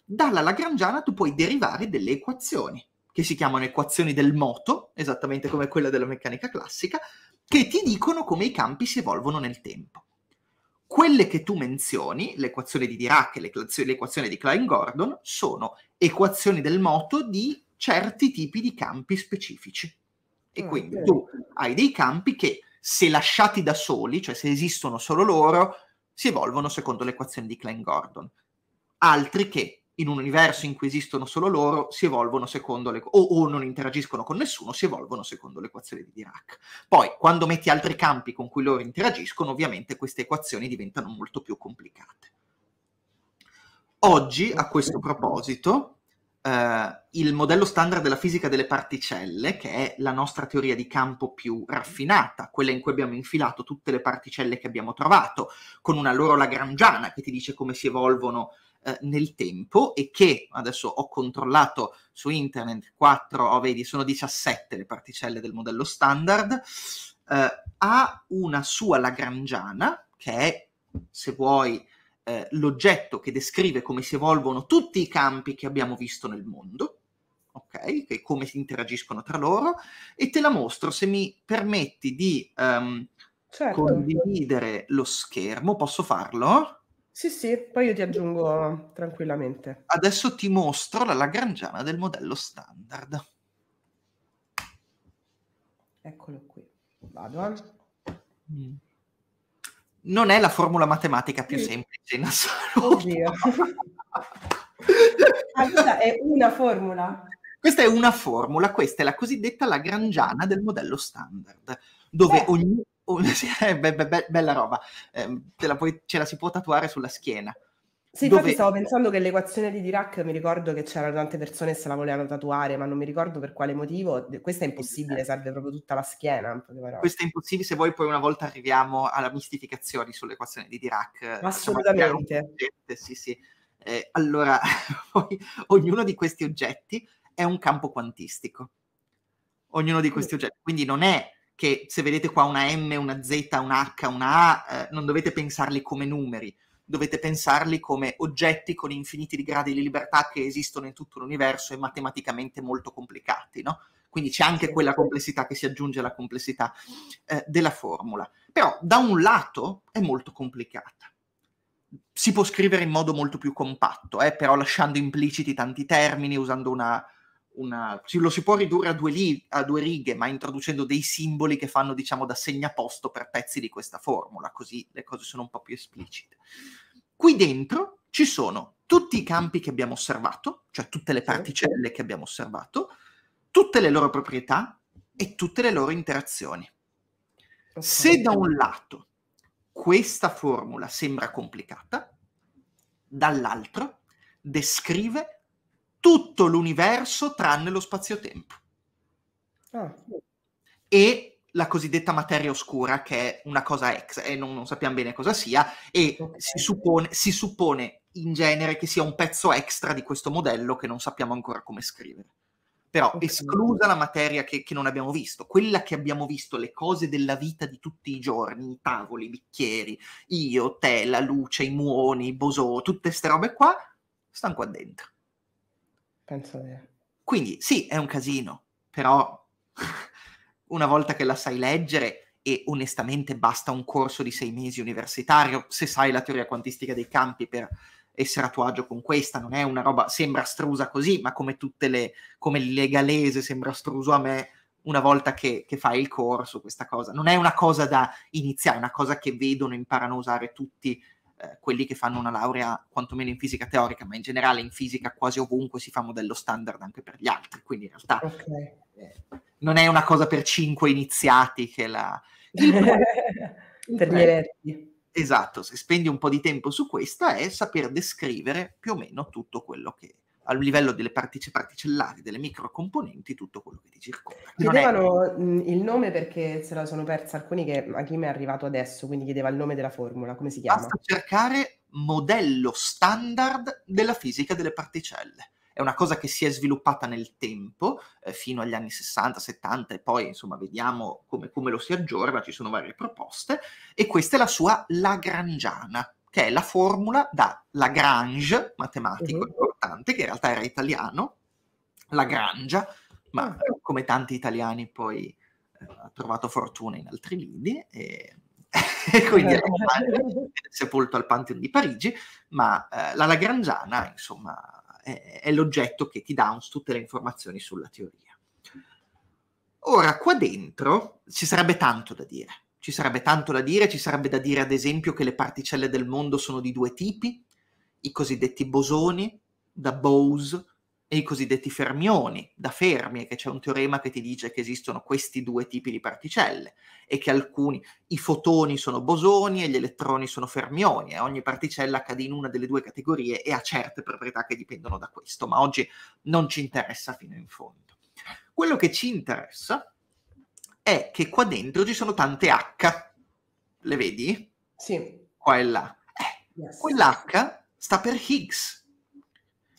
Dalla Lagrangiana tu puoi derivare delle equazioni, che si chiamano equazioni del moto, esattamente come quella della meccanica classica, che ti dicono come i campi si evolvono nel tempo. Quelle che tu menzioni, l'equazione di Dirac e l'equazione di Klein-Gordon, sono equazioni del moto di certi tipi di campi specifici. E ah, quindi tu hai dei campi che, se lasciati da soli, cioè se esistono solo loro, si evolvono secondo l'equazione di Klein-Gordon. Altri che in un universo in cui esistono solo loro si evolvono secondo le, o, o non interagiscono con nessuno, si evolvono secondo l'equazione di Dirac. Poi, quando metti altri campi con cui loro interagiscono, ovviamente queste equazioni diventano molto più complicate. Oggi, a questo proposito, Uh, il modello standard della fisica delle particelle, che è la nostra teoria di campo più raffinata, quella in cui abbiamo infilato tutte le particelle che abbiamo trovato, con una loro lagrangiana che ti dice come si evolvono eh, nel tempo e che adesso ho controllato su internet 4, oh, vedi, sono 17 le particelle del modello standard, uh, ha una sua lagrangiana che è, se vuoi, eh, l'oggetto che descrive come si evolvono tutti i campi che abbiamo visto nel mondo, ok? Che come si interagiscono tra loro, e te la mostro se mi permetti di um, certo. condividere lo schermo, posso farlo? Sì,
sì, poi io ti aggiungo tranquillamente.
Adesso ti mostro la lagrangiana del modello standard. Eccolo qui. Vado. Eh. Mm non è la formula matematica più semplice in assoluto. Oddio.
Ah, questa è una formula.
Questa è una formula, questa è la cosiddetta lagrangiana del modello standard, dove beh. ogni... Oh, sì, beh, beh, bella roba, eh, la puoi, ce la si può tatuare sulla schiena. Sì, infatti stavo
pensando che l'equazione di Dirac, mi ricordo che c'erano tante persone che se la volevano tatuare, ma non mi ricordo per quale motivo. Questa è impossibile, eh. serve proprio tutta la schiena. Questa è
impossibile se voi poi una volta arriviamo alla mistificazione sull'equazione di Dirac. Eh, Assolutamente. Oggetti, sì, sì. Eh, allora, poi, ognuno di questi oggetti è un campo quantistico. Ognuno di questi oggetti. Quindi non è che se vedete qua una M, una Z, un H, una A, eh, non dovete pensarli come numeri dovete pensarli come oggetti con infiniti di gradi di libertà che esistono in tutto l'universo e matematicamente molto complicati, no? Quindi c'è anche quella complessità che si aggiunge alla complessità eh, della formula. Però da un lato è molto complicata. Si può scrivere in modo molto più compatto, eh, però lasciando impliciti tanti termini, usando una una, lo si può ridurre a due, li, a due, righe, ma introducendo dei simboli che fanno, diciamo, da segnaposto per pezzi di questa formula, così le cose sono un po' più esplicite. Qui dentro ci sono tutti i campi che abbiamo osservato, cioè tutte le particelle che abbiamo osservato, tutte le loro proprietà e tutte le loro interazioni. Se da un lato questa formula sembra complicata, dall'altro descrive tutto l'universo tranne lo spazio-tempo. Ah. E la cosiddetta materia oscura, che è una cosa ex, e non, non sappiamo bene cosa sia, e okay. si, suppone, si suppone in genere che sia un pezzo extra di questo modello che non sappiamo ancora come scrivere. Però okay. esclusa la materia che, che, non abbiamo visto, quella che abbiamo visto, le cose della vita di tutti i giorni, i tavoli, i bicchieri, io, te, la luce, i muoni, i bosò, tutte queste robe qua, stanno qua dentro.
Penso che...
Quindi sì, è un casino, però una volta che la sai leggere e onestamente basta un corso di sei mesi universitario, se sai la teoria quantistica dei campi per essere a tuo agio con questa, non è una roba, sembra strusa così, ma come tutte le, come il legalese sembra struso a me una volta che, che, fai il corso, questa cosa. Non è una cosa da iniziare, è una cosa che vedono, imparano a usare tutti eh, quelli che fanno una laurea quantomeno in fisica teorica, ma in generale in fisica quasi ovunque si fa modello standard anche per gli altri, quindi in realtà okay. eh, non è una cosa per cinque iniziati che la...
per gli
eletti. Esatto, se spendi un po' di tempo su questa è saper descrivere più o meno tutto quello che, a livello delle particelle particellari, delle microcomponenti, tutto quello che ti circonda. Chiedevano
è... il nome perché se la sono persa
alcuni che a chi mi è arrivato adesso, quindi chiedeva il nome della formula, come si chiama? Basta cercare modello standard della fisica delle particelle. È una cosa che si è sviluppata nel tempo, eh, fino agli anni 60, 70 e poi insomma vediamo come, come lo si aggiorna, ci sono varie proposte e questa è la sua lagrangiana, che è la formula da Lagrange, matematico, uh-huh cantante, che in realtà era italiano, La Grangia, ma ah. come tanti italiani poi eh, ha trovato fortuna in altri lidi e, e quindi è eh. sepolto al Pantheon di Parigi, ma eh, la Lagrangiana, insomma, è, è l'oggetto che ti dà tutte le informazioni sulla teoria. Ora, qua dentro ci sarebbe tanto da dire. Ci sarebbe tanto da dire, ci sarebbe da dire ad esempio che le particelle del mondo sono di due tipi, i cosiddetti bosoni, da Bose e i cosiddetti fermioni, da Fermi, che c'è un teorema che ti dice che esistono questi due tipi di particelle e che alcuni, i fotoni sono bosoni e gli elettroni sono fermioni e ogni particella cade in una delle due categorie e ha certe proprietà che dipendono da questo, ma oggi non ci interessa fino in fondo. Quello che ci interessa è che qua dentro ci sono tante H, le vedi? Sì. Qua e là. Eh, yes. Quell'H sta per Higgs,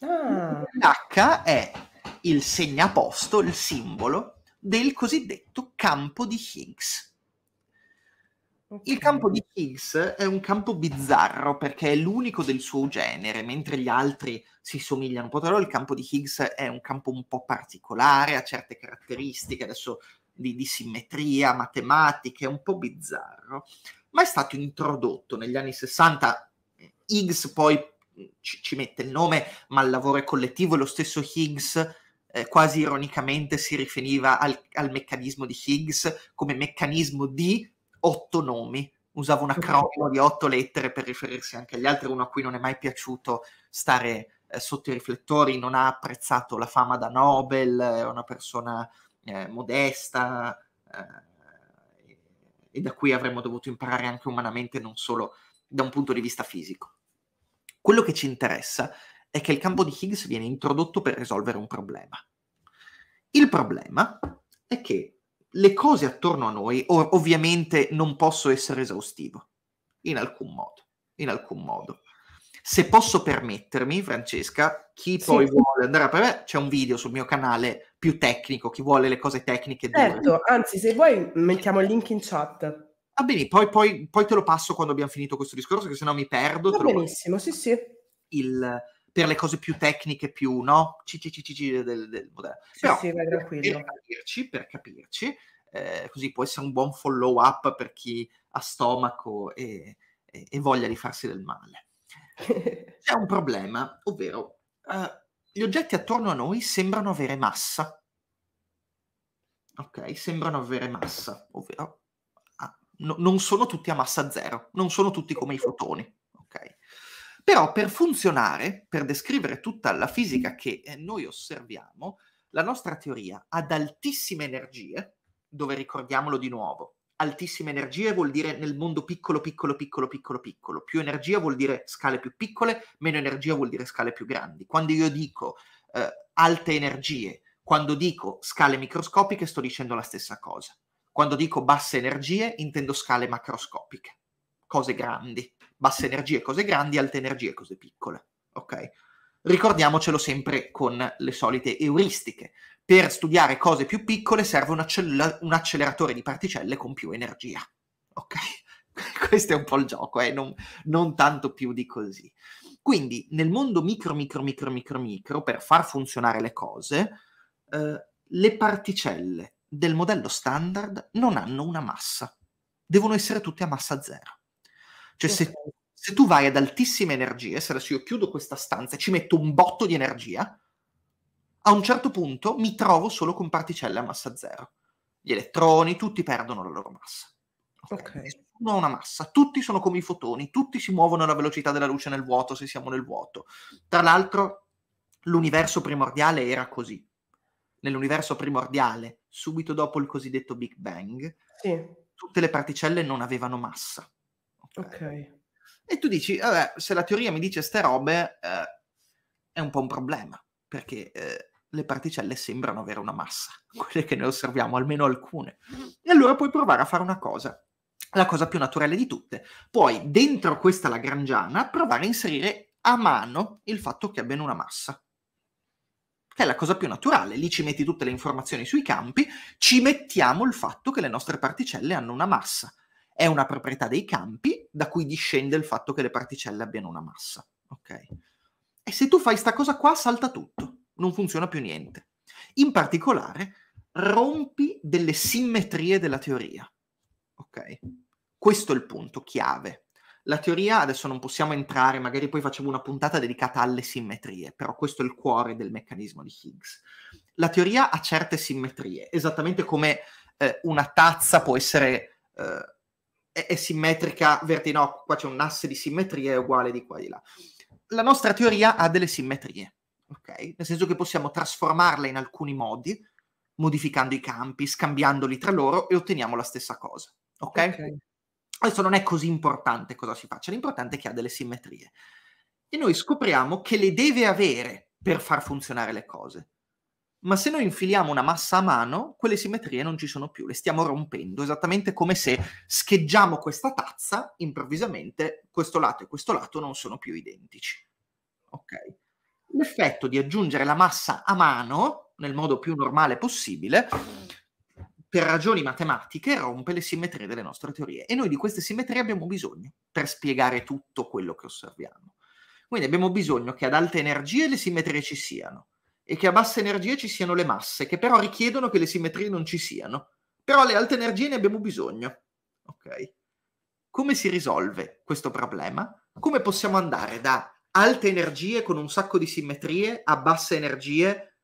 Ah. L'H è il segnaposto, il simbolo del cosiddetto campo di Higgs. Okay. Il campo di Higgs è un campo bizzarro perché è l'unico del suo genere, mentre gli altri si somigliano un po' tra loro. il campo di Higgs è un campo un po' particolare, ha certe caratteristiche adesso di, di simmetria, matematiche, è un po' bizzarro, ma è stato introdotto negli anni 60, eh, Higgs poi ci, ci, mette il nome, ma il lavoro è collettivo e lo stesso Higgs eh, quasi ironicamente si riferiva al, al, meccanismo di Higgs come meccanismo di otto nomi. Usava un acronimo di otto lettere per riferirsi anche agli altri, uno a cui non è mai piaciuto stare eh, sotto i riflettori, non ha apprezzato la fama da Nobel, è una persona eh, modesta eh, e da cui avremmo dovuto imparare anche umanamente, non solo da un punto di vista fisico. Quello che ci interessa è che il campo di Higgs viene introdotto per risolvere un problema. Il problema è che le cose attorno a noi ov- ovviamente non posso essere esaustivo, in alcun modo, in alcun modo. Se posso permettermi, Francesca, chi sì. poi vuole andare a parlare, c'è un video sul mio canale più tecnico, chi vuole le cose tecniche. Certo, dure.
anzi se vuoi mettiamo il link in chat.
Va bene, poi, poi, poi, te lo passo quando abbiamo finito questo discorso, che sennò mi perdo. Va benissimo, sì, sì. Il, per le cose più tecniche, più no, CCCC del, del modello. Sì, Però, sì, vai tranquillo. Per capirci, per capirci eh, così può essere un buon follow up per chi ha stomaco e, e, e voglia di farsi del male. C'è un problema, ovvero eh, gli oggetti attorno a noi sembrano avere massa. Ok, sembrano avere massa, ovvero no, non sono tutti a massa zero, non sono tutti come i certo. fotoni. Okay? Però per funzionare, per descrivere tutta la fisica che eh, noi osserviamo, la nostra teoria ad altissime energie, dove ricordiamolo di nuovo, altissime energie vuol dire nel mondo piccolo, piccolo, piccolo, piccolo, piccolo. Più energia vuol dire scale più piccole, meno energia vuol dire scale più grandi. Quando io dico eh, alte energie, quando dico scale microscopiche, sto dicendo la stessa cosa. Quando dico basse energie intendo scale macroscopiche, cose grandi. Basse energie, cose grandi, alte energie, cose piccole. Ok? Ricordiamocelo sempre con le solite euristiche. Per studiare cose più piccole serve un, accel- un acceleratore di particelle con più energia. Ok? Questo è un po' il gioco, eh? non, non tanto più di così. Quindi nel mondo micro, micro, micro, micro, micro, per far funzionare le cose, eh, le particelle del modello standard non hanno una massa, devono essere tutte a massa zero. Cioè se, se, tu vai ad altissime energie, se adesso io chiudo questa stanza e ci metto un botto di energia, a un certo punto mi trovo solo con particelle a massa zero. Gli elettroni, tutti perdono la loro massa. okay. Nessuno ha una massa, tutti sono come i fotoni, tutti si muovono alla velocità della luce nel vuoto se siamo nel vuoto. Tra l'altro l'universo primordiale era così nell'universo primordiale, subito dopo il cosiddetto Big Bang, sì. tutte le particelle non avevano massa. Ok. okay. E tu dici, vabbè, se la teoria mi dice ste robe, eh, è un po' un problema, perché eh, le particelle sembrano avere una massa, quelle che noi osserviamo, almeno alcune. E allora puoi provare a fare una cosa, la cosa più naturale di tutte. Puoi, dentro questa lagrangiana, provare a inserire a mano il fatto che abbiano una massa che è la cosa più naturale, lì ci metti tutte le informazioni sui campi, ci mettiamo il fatto che le nostre particelle hanno una massa. È una proprietà dei campi da cui discende il fatto che le particelle abbiano una massa. Ok? E se tu fai sta cosa qua, salta tutto, non funziona più niente. In particolare, rompi delle simmetrie della teoria. Ok? Questo è il punto chiave la teoria, adesso non possiamo entrare, magari poi facciamo una puntata dedicata alle simmetrie, però questo è il cuore del meccanismo di Higgs. La teoria ha certe simmetrie, esattamente come eh, una tazza può essere... Eh, è, è simmetrica, verti, no, qua c'è un asse di simmetria è uguale di qua e di là. La nostra teoria ha delle simmetrie, ok? Nel senso che possiamo trasformarla in alcuni modi, modificando i campi, scambiandoli tra loro e otteniamo la stessa cosa, ok? okay. Adesso non è così importante cosa si faccia, l'importante è che ha delle simmetrie. E noi scopriamo che le deve avere per far funzionare le cose. Ma se noi infiliamo una massa a mano, quelle simmetrie non ci sono più, le stiamo rompendo, esattamente come se scheggiamo questa tazza, improvvisamente questo lato e questo lato non sono più identici. Ok? L'effetto di aggiungere la massa a mano, nel modo più normale possibile, per ragioni matematiche rompe le simmetrie delle nostre teorie e noi di queste simmetrie abbiamo bisogno per spiegare tutto quello che osserviamo. Quindi abbiamo bisogno che ad alte energie le simmetrie ci siano e che a basse energie ci siano le masse, che però richiedono che le simmetrie non ci siano. Però alle alte energie ne abbiamo bisogno. Ok? Come si risolve questo problema? Come possiamo andare da alte energie con un sacco di simmetrie a basse energie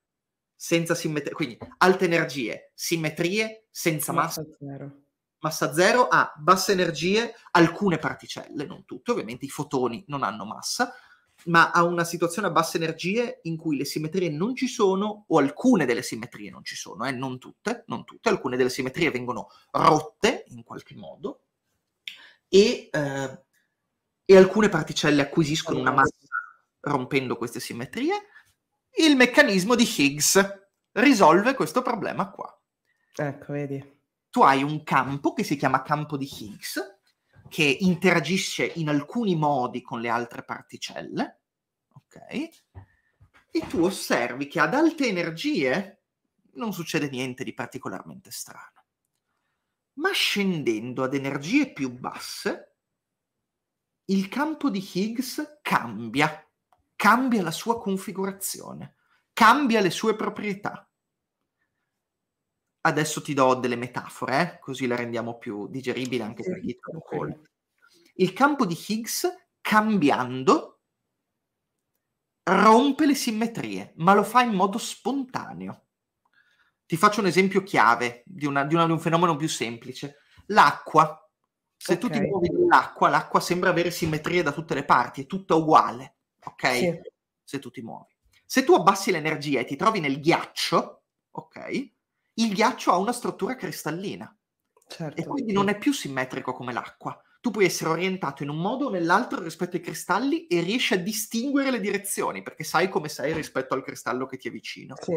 senza simmetria, quindi alte energie, simmetrie, senza massa, massa zero. Massa zero ha basse energie, alcune particelle, non tutte, ovviamente i fotoni non hanno massa, ma ha una situazione a basse energie in cui le simmetrie non ci sono o alcune delle simmetrie non ci sono, eh, non tutte, non tutte, alcune delle simmetrie vengono rotte in qualche modo e, eh, e alcune particelle acquisiscono una massa rompendo queste simmetrie il meccanismo di Higgs risolve questo problema qua. Ecco, vedi. Tu hai un campo che si chiama campo di Higgs, che interagisce in alcuni modi con le altre particelle, ok? E tu osservi che ad alte energie non succede niente di particolarmente strano. Ma scendendo ad energie più basse, il campo di Higgs cambia cambia la sua configurazione, cambia le sue proprietà. Adesso ti do delle metafore, eh? così la rendiamo più digeribile anche per chi non colla. Il campo di Higgs, cambiando, rompe le simmetrie, ma lo fa in modo spontaneo. Ti faccio un esempio chiave di, una, di, una, di un fenomeno più semplice. L'acqua. Se okay. tu ti muovi nell'acqua, l'acqua sembra avere simmetrie da tutte le parti, è tutta uguale ok? Sì. Se tu ti muovi. Se tu abbassi l'energia e ti trovi nel ghiaccio, ok? Il ghiaccio ha una struttura cristallina. Certo. E quindi non è più simmetrico come l'acqua. Tu puoi essere orientato in un modo o nell'altro rispetto ai cristalli e riesci a distinguere le direzioni perché sai come sei rispetto al cristallo che ti è vicino. Sì.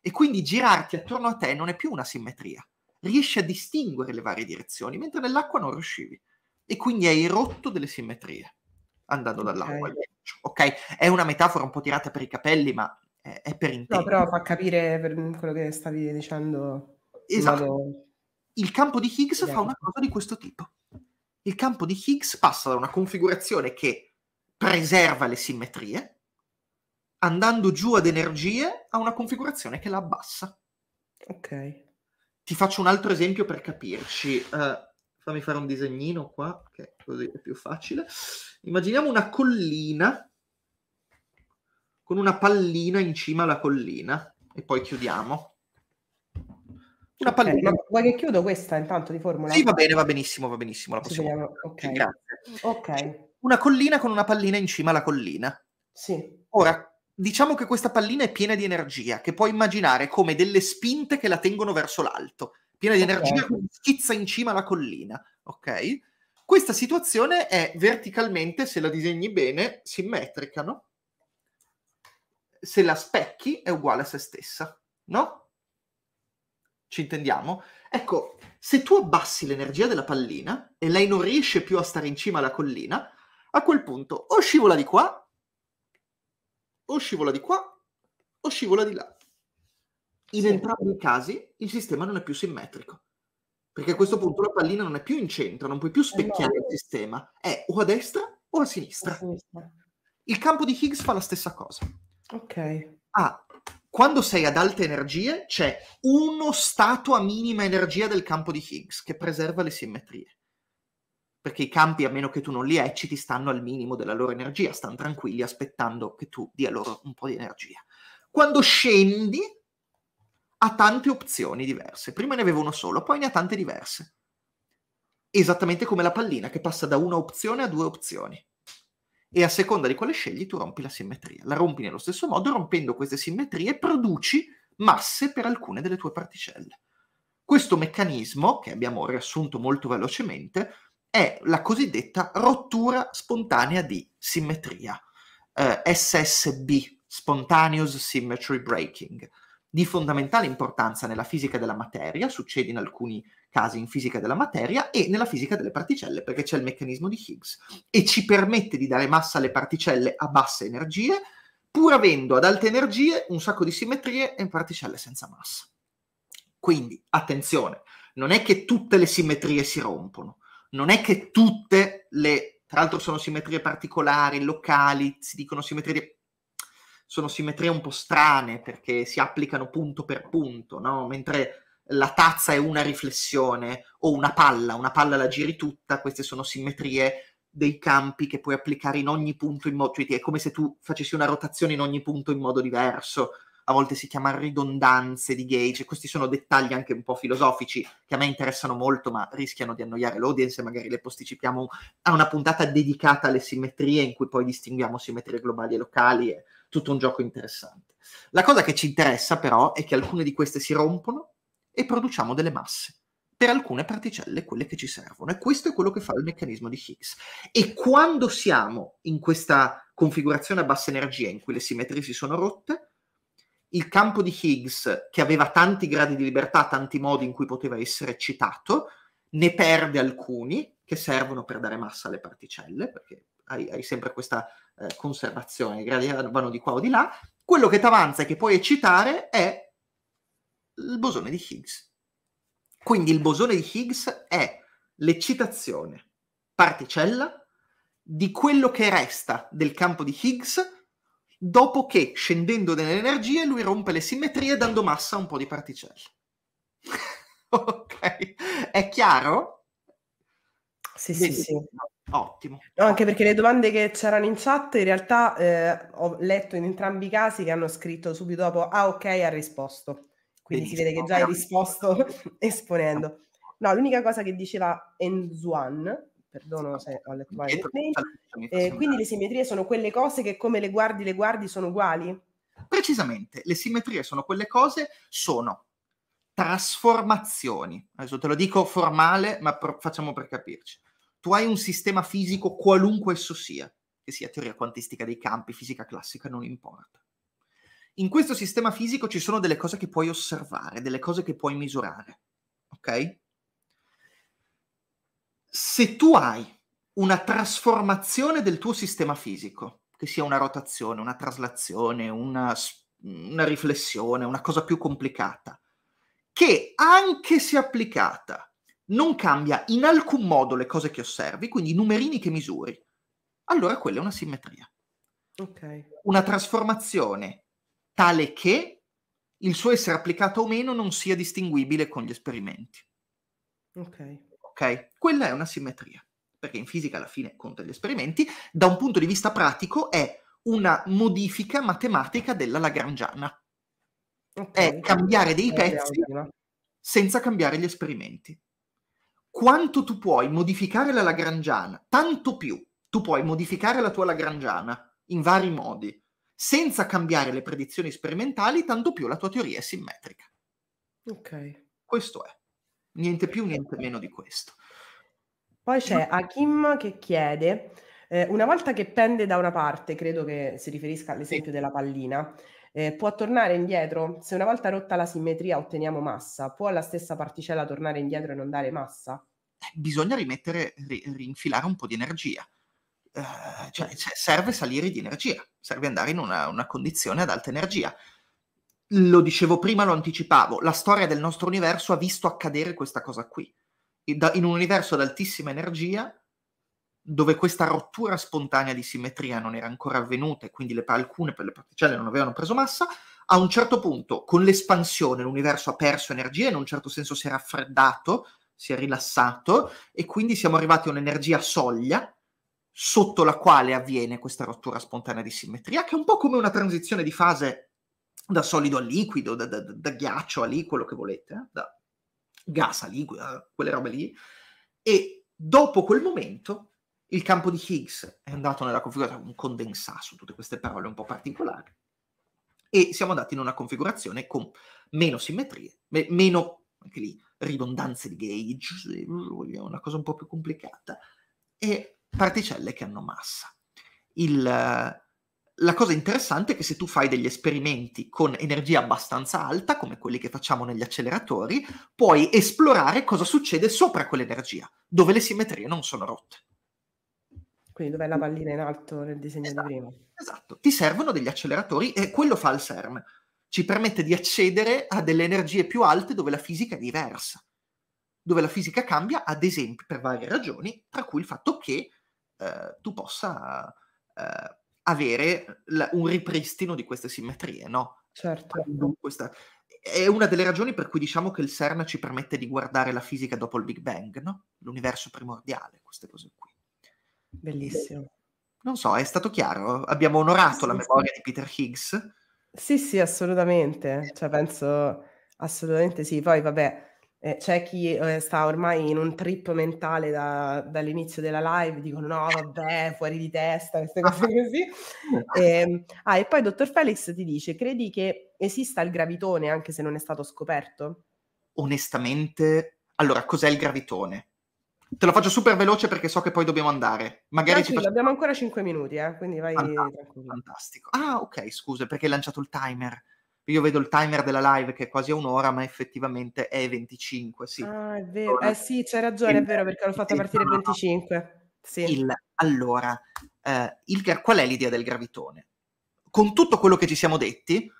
E quindi girarti attorno a te non è più una simmetria. Riesci a distinguere le varie direzioni, mentre nell'acqua non riuscivi. E quindi hai rotto delle simmetrie andando dall'acqua. Okay. ok, è una metafora un po' tirata per i capelli, ma è, è per intendere.
No, però fa capire quello che stavi dicendo. Esatto. Modo... Il campo di Higgs Vediamo. fa una cosa di questo
tipo. Il campo di Higgs passa da una configurazione che preserva le simmetrie, andando giù ad energie, a una configurazione che la abbassa. Ok. Ti faccio un altro esempio per capirci. Uh, fammi fare un disegnino qua, che così è più facile. Immaginiamo una collina con una pallina in cima alla collina e poi chiudiamo. Una okay, pallina.
vuoi che chiudo questa intanto di formula? Sì, va bene, va
benissimo, va benissimo. La possiamo... okay. Sì, ok. Una collina con una pallina in cima alla collina. Sì. Ora, diciamo che questa pallina è piena di energia, che puoi immaginare come delle spinte che la tengono verso l'alto piena di okay. energia, schizza in cima alla collina, ok? Questa situazione è verticalmente, se la disegni bene, simmetrica, no? Se la specchi è uguale a se stessa, no? Ci intendiamo? Ecco, se tu abbassi l'energia della pallina e lei non riesce più a stare in cima alla collina, a quel punto o scivola di qua, o scivola di qua, o scivola di là. In sì. entrambi i casi il sistema non è più simmetrico. Perché a questo punto la pallina non è più in centro, non puoi più specchiare no. il sistema. È o a destra o a sinistra. a sinistra. Il campo di Higgs fa la stessa cosa. Ok. Ah, quando sei ad alte energie c'è uno stato a minima energia del campo di Higgs che preserva le simmetrie. Perché i campi, a meno che tu non li ecciti, stanno al minimo della loro energia, stanno tranquilli aspettando che tu dia loro un po' di energia. Quando scendi, ha tante opzioni diverse. Prima ne aveva una sola, poi ne ha tante diverse. Esattamente come la pallina che passa da una opzione a due opzioni. E a seconda di quale scegli tu rompi la simmetria. La rompi nello stesso modo, rompendo queste simmetrie produci masse per alcune delle tue particelle. Questo meccanismo, che abbiamo riassunto molto velocemente, è la cosiddetta rottura spontanea di simmetria, eh, SSB, Spontaneous Symmetry Breaking di fondamentale importanza nella fisica della materia, succede in alcuni casi in fisica della materia e nella fisica delle particelle, perché c'è il meccanismo di Higgs e ci permette di dare massa alle particelle a basse energie, pur avendo ad alte energie un sacco di simmetrie e particelle senza massa. Quindi, attenzione, non è che tutte le simmetrie si rompono, non è che tutte le, tra l'altro sono simmetrie particolari, locali, si dicono simmetrie sono simmetrie un po' strane perché si applicano punto per punto, no? mentre la tazza è una riflessione o una palla, una palla la giri tutta, queste sono simmetrie dei campi che puoi applicare in ogni punto in modo, cioè è come se tu facessi una rotazione in ogni punto in modo diverso, a volte si chiama ridondanze di gauge, questi sono dettagli anche un po' filosofici che a me interessano molto ma rischiano di annoiare l'audience magari le posticipiamo a una puntata dedicata alle simmetrie in cui poi distinguiamo simmetrie globali e locali e tutto un gioco interessante. La cosa che ci interessa però è che alcune di queste si rompono e produciamo delle masse per alcune particelle, quelle che ci servono. E questo è quello che fa il meccanismo di Higgs. E quando siamo in questa configurazione a bassa energia in cui le simmetrie si sono rotte, il campo di Higgs, che aveva tanti gradi di libertà, tanti modi in cui poteva essere citato, ne perde alcuni che servono per dare massa alle particelle, perché hai, hai sempre questa eh, conservazione, i gradi vanno di qua o di là, quello che ti avanza e che puoi eccitare è il bosone di Higgs. Quindi il bosone di Higgs è l'eccitazione particella di quello che resta del campo di Higgs dopo che, scendendo nelle energie, lui rompe le simmetrie dando massa a un po' di particelle. ok? È chiaro? Sì, Vedi, sì, sì. Ottimo.
No, anche perché le domande che c'erano in chat, in realtà eh, ho letto in entrambi i casi che hanno scritto subito dopo, ah ok, ha risposto. Quindi Benissimo. si vede che già hai risposto esponendo. No, l'unica cosa che diceva Enzuan, perdono esatto. se ho letto male, eh, quindi le simmetrie sono quelle cose che come le guardi le guardi sono uguali? Precisamente,
le simmetrie sono quelle cose, sono trasformazioni. Adesso te lo dico formale, ma per, facciamo per capirci tu hai un sistema fisico qualunque esso sia, che sia teoria quantistica dei campi, fisica classica, non importa. In questo sistema fisico ci sono delle cose che puoi osservare, delle cose che puoi misurare, ok? Se tu hai una trasformazione del tuo sistema fisico, che sia una rotazione, una traslazione, una, una riflessione, una cosa più complicata, che anche se applicata non cambia in alcun modo le cose che osservi, quindi i numerini che misuri, allora quella è una simmetria. Okay. Una trasformazione tale che il suo essere applicato o meno non sia distinguibile con gli esperimenti. Ok. Ok? Quella è una simmetria, perché in fisica alla fine conta gli esperimenti, da un punto di vista pratico è una modifica matematica della Lagrangiana. Okay. È cambiare dei pezzi senza cambiare gli esperimenti quanto tu puoi modificare la lagrangiana, tanto più tu puoi modificare la tua lagrangiana in vari modi, senza cambiare le predizioni sperimentali, tanto più la tua teoria è simmetrica. Ok. Questo è. Niente più, niente meno di questo.
Poi c'è Hakim che chiede, eh, una volta che pende da una parte, credo che si riferisca all'esempio sì. della pallina, eh, può tornare indietro? Se una volta rotta la simmetria otteniamo massa, può la stessa particella tornare indietro e non dare massa?
Eh, bisogna rimettere, ri, rinfilare un po' di energia. Uh, cioè, serve salire di energia, serve andare in una, una condizione ad alta energia. Lo dicevo prima, lo anticipavo, la storia del nostro universo ha visto accadere questa cosa qui. In un universo ad altissima energia, dove questa rottura spontanea di simmetria non era ancora avvenuta e quindi le, alcune per le particelle non avevano preso massa, a un certo punto con l'espansione l'universo ha perso energia, in un certo senso si è raffreddato, si è rilassato e quindi siamo arrivati a un'energia soglia sotto la quale avviene questa rottura spontanea di simmetria, che è un po' come una transizione di fase da solido a liquido, da, da, da ghiaccio a lì, quello che volete, eh? da gas a liquido, quelle robe lì. E dopo quel momento il campo di Higgs è andato nella configurazione, un condensato, tutte queste parole un po' particolari, e siamo andati in una configurazione con meno simmetrie, me- meno, anche lì, ridondanze di gauge, se vogliamo, una cosa un po' più complicata, e particelle che hanno massa. Il, la cosa interessante è che se tu fai degli esperimenti con energia abbastanza alta, come quelli che facciamo negli acceleratori, puoi esplorare cosa succede sopra quell'energia, dove le simmetrie non sono rotte.
Quindi dov'è la pallina in alto nel disegno esatto, di prima?
Esatto, ti servono degli acceleratori e quello fa il CERN. Ci permette di accedere a delle energie più alte dove la fisica è diversa, dove la fisica cambia, ad esempio, per varie ragioni, tra cui il fatto che eh, tu possa eh, avere la, un ripristino di queste simmetrie, no? Certo. Questa è una delle ragioni per cui diciamo che il CERN ci permette di guardare la fisica dopo il Big Bang, no? L'universo primordiale, queste cose qui.
Bellissimo. Non
so, è stato chiaro? Abbiamo onorato sì, la memoria sì. di Peter Higgs?
Sì, sì, assolutamente. Cioè, penso assolutamente sì. Poi, vabbè, eh, c'è chi eh, sta ormai in un trip mentale da, dall'inizio della live, dicono no, vabbè, fuori di testa, queste cose così. E, ehm, ah, e poi dottor Felix ti dice, credi che esista il gravitone anche se non è stato
scoperto? Onestamente, allora, cos'è il gravitone? Te lo faccio super veloce perché so che poi dobbiamo andare. Magari ci faccio...
Abbiamo ancora 5 minuti, eh? quindi vai fantastico,
fantastico. Ah, ok, scusa, perché hai lanciato il timer. Io vedo il timer della live che è quasi a un'ora, ma effettivamente è 25, sì. Ah, è vero. Allora, eh sì, c'hai ragione, è vero, perché l'ho fatto partire il 25. Sì. Il, allora, eh, il, qual è l'idea del gravitone? Con tutto quello che ci siamo detti,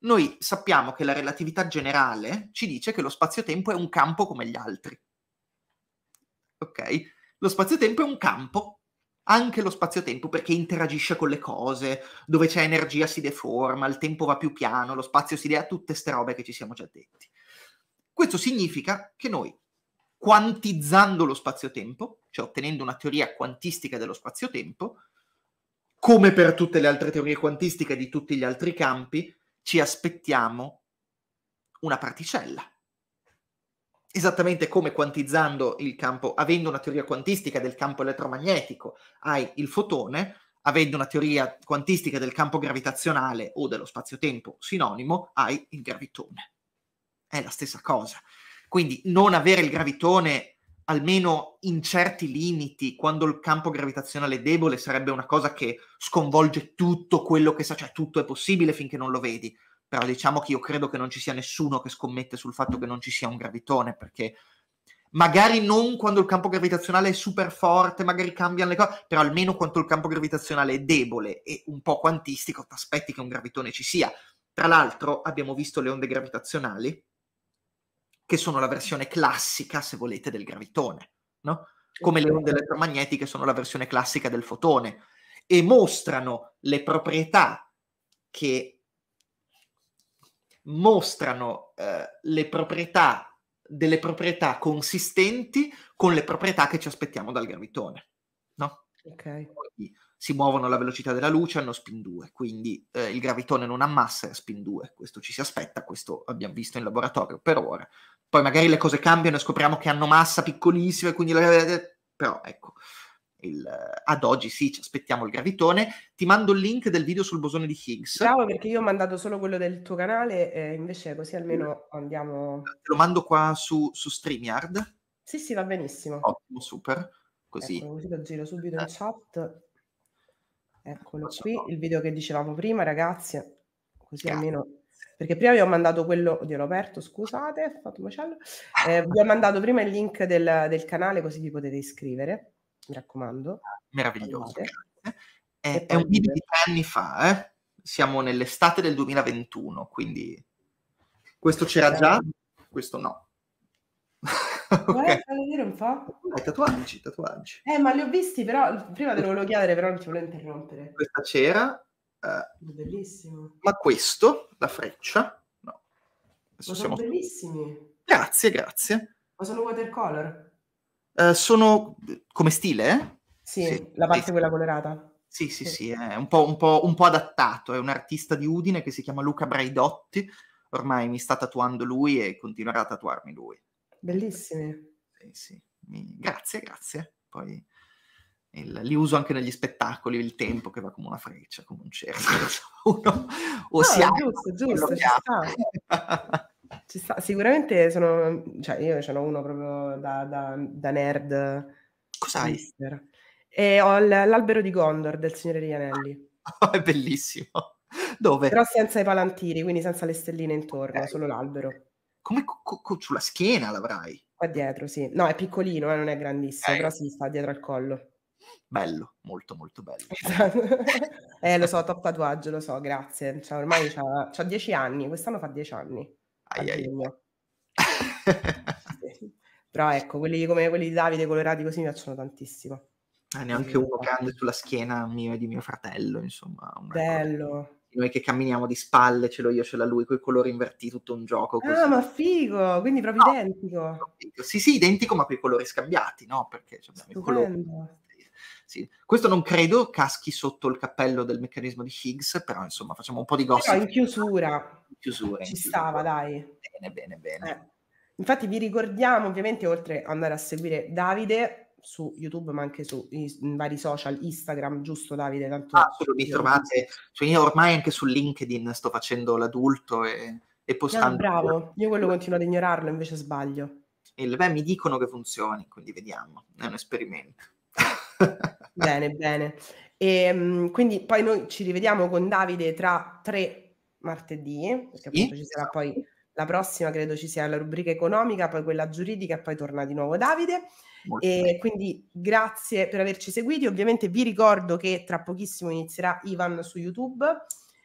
noi sappiamo che la relatività generale ci dice che lo spazio-tempo è un campo come gli altri ok? Lo spazio-tempo è un campo, anche lo spazio-tempo perché interagisce con le cose, dove c'è energia si deforma, il tempo va più piano, lo spazio si idea, tutte ste robe che ci siamo già detti. Questo significa che noi, quantizzando lo spazio-tempo, cioè ottenendo una teoria quantistica dello spazio-tempo, come per tutte le altre teorie quantistiche di tutti gli altri campi, ci aspettiamo una particella esattamente come quantizzando il campo, avendo una teoria quantistica del campo elettromagnetico, hai il fotone, avendo una teoria quantistica del campo gravitazionale o dello spazio-tempo sinonimo, hai il gravitone. È la stessa cosa. Quindi non avere il gravitone, almeno in certi limiti, quando il campo gravitazionale è debole, sarebbe una cosa che sconvolge tutto quello che sa, cioè tutto è possibile finché non lo vedi però diciamo che io credo che non ci sia nessuno che scommette sul fatto che non ci sia un gravitone, perché magari non quando il campo gravitazionale è super forte, magari cambiano le cose, però almeno quando il campo gravitazionale è debole e un po' quantistico, ti aspetti che un gravitone ci sia. Tra l'altro abbiamo visto le onde gravitazionali, che sono la versione classica, se volete, del gravitone, no? Come le onde elettromagnetiche sono la versione classica del fotone e mostrano le proprietà che mostrano eh, le proprietà delle proprietà consistenti con le proprietà che ci aspettiamo dal gravitone. No? Okay. si muovono alla velocità della luce, hanno spin 2, quindi eh, il gravitone non ha massa, è spin 2, questo ci si aspetta, questo abbiamo visto in laboratorio per ora. Poi magari le cose cambiano e scopriamo che hanno massa piccolissima, quindi... la... però ecco, il, ad oggi sì, ci aspettiamo il gravitone. Ti mando il link del video sul bosone di Higgs.
Bravo, perché io ho mandato solo quello del tuo canale, eh, invece così almeno mm. andiamo... Te
lo mando qua su, su StreamYard.
Sì, sì, va benissimo.
Ottimo, super. Così. Ecco,
così lo giro subito in eh. chat. Eccolo qui, il video che dicevamo prima, ragazzi. Così Grazie. almeno perché prima vi ho mandato quello, oddio l'ho scusate, ho fatto un macello, eh, vi ho mandato prima il link del, del, canale così vi potete iscrivere mi raccomando. Meraviglioso.
Eh, è, è, un video di tre anni fa, eh? siamo nell'estate del 2021, quindi questo c'era già, questo no.
okay. Vuoi vedere un po'?
Eh, tatuaggi, tatuaggi.
Eh, ma li ho visti, però prima te lo volevo chiedere, però non ti volevo interrompere.
Questa c'era. Eh, Bellissimo. Ma questo, la freccia, no. ma sono siamo...
bellissimi.
Grazie, grazie.
Ma sono watercolor?
Eh, sono come stile? Eh? Sì, sì la parte sì, quella colorata. Sì, sì, sì, sì è un po', un, po', un po', adattato. È un artista di Udine che si chiama Luca Braidotti. Ormai mi sta tatuando lui e continuerà a tatuarmi lui.
Bellissimi. Mi... Grazie, grazie.
Poi il... li uso anche negli spettacoli, il tempo che va come una freccia, come un cerchio.
Uno... o no, si ha,
giusto, giusto, Ci
sta, sicuramente sono, cioè io ce n'ho uno proprio da, da, da nerd. Cos'hai? Mister. E ho l- l'albero di Gondor del Signore Rianelli. Anelli.
Ah, è bellissimo. Dove? Però
senza i palantiri, quindi senza le stelline intorno, okay. solo l'albero. Come co- co- sulla schiena l'avrai? Qua dietro, sì. No, è piccolino, eh, non è grandissimo, okay. però si sta dietro al collo.
Bello, molto molto bello. Esatto.
eh, lo so, top tatuaggio, lo so, grazie. Cioè, ormai ho dieci anni, quest'anno fa dieci anni. Ai, ai. Però ecco, quelli come quelli di Davide colorati così mi piacciono tantissimo.
Ah, neanche uno grande sulla schiena mio e di mio fratello, insomma. Bello. Noi che camminiamo di spalle, ce l'ho io, ce l'ha lui, coi colori invertiti, tutto un gioco. Ah, così. Ah, ma
figo! Quindi proprio no, identico.
Sì, sì, identico, ma con i colori scambiati, no? Perché cioè, abbiamo i colori. Sì. Questo non credo caschi sotto il cappello del meccanismo di Higgs, però insomma facciamo un po' di gossip. Però in chiusura, chiusura. Ci stava,
dai. Bene, bene, bene. Eh. Infatti vi ricordiamo, ovviamente, oltre ad andare a seguire Davide su YouTube, ma anche su i, vari social, Instagram, giusto Davide? Tanto ah, solo mi trovate,
cioè io ormai anche su LinkedIn sto facendo l'adulto e, e ah, postando. Ah, bravo,
io quello continuo ad ignorarlo, invece sbaglio.
E beh, mi dicono che funzioni, quindi vediamo, è un esperimento.
bene, bene. E, ehm, quindi poi noi ci rivediamo con Davide tra tre martedì, perché appunto ci sarà poi la prossima, credo ci sia la rubrica economica, poi quella giuridica e poi torna di nuovo Davide. Molto e bene. quindi grazie per averci seguiti. Ovviamente vi ricordo che tra pochissimo inizierà Ivan su YouTube.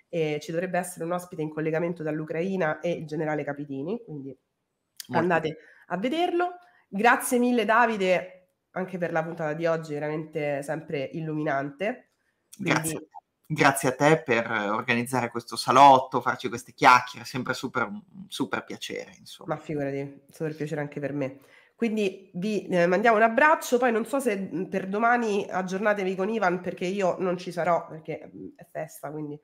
Eh, ci dovrebbe essere un ospite in collegamento dall'Ucraina e il generale Capitini, quindi Molto andate bene. a vederlo. Grazie mille Davide anche per la puntata di oggi, veramente sempre illuminante. Quindi, grazie
grazie a te per organizzare questo salotto, farci queste chiacchiere, sempre super, super piacere. Insomma.
Ma figurati, super piacere anche per me. Quindi vi eh, mandiamo un abbraccio, poi non so se mm, per domani aggiornatevi con Ivan perché io non ci sarò perché mm, è festa, quindi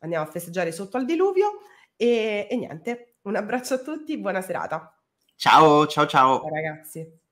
andiamo a festeggiare sotto al diluvio e, e niente, un abbraccio a tutti, buona serata.
Ciao, ciao, ciao. Ragazzi.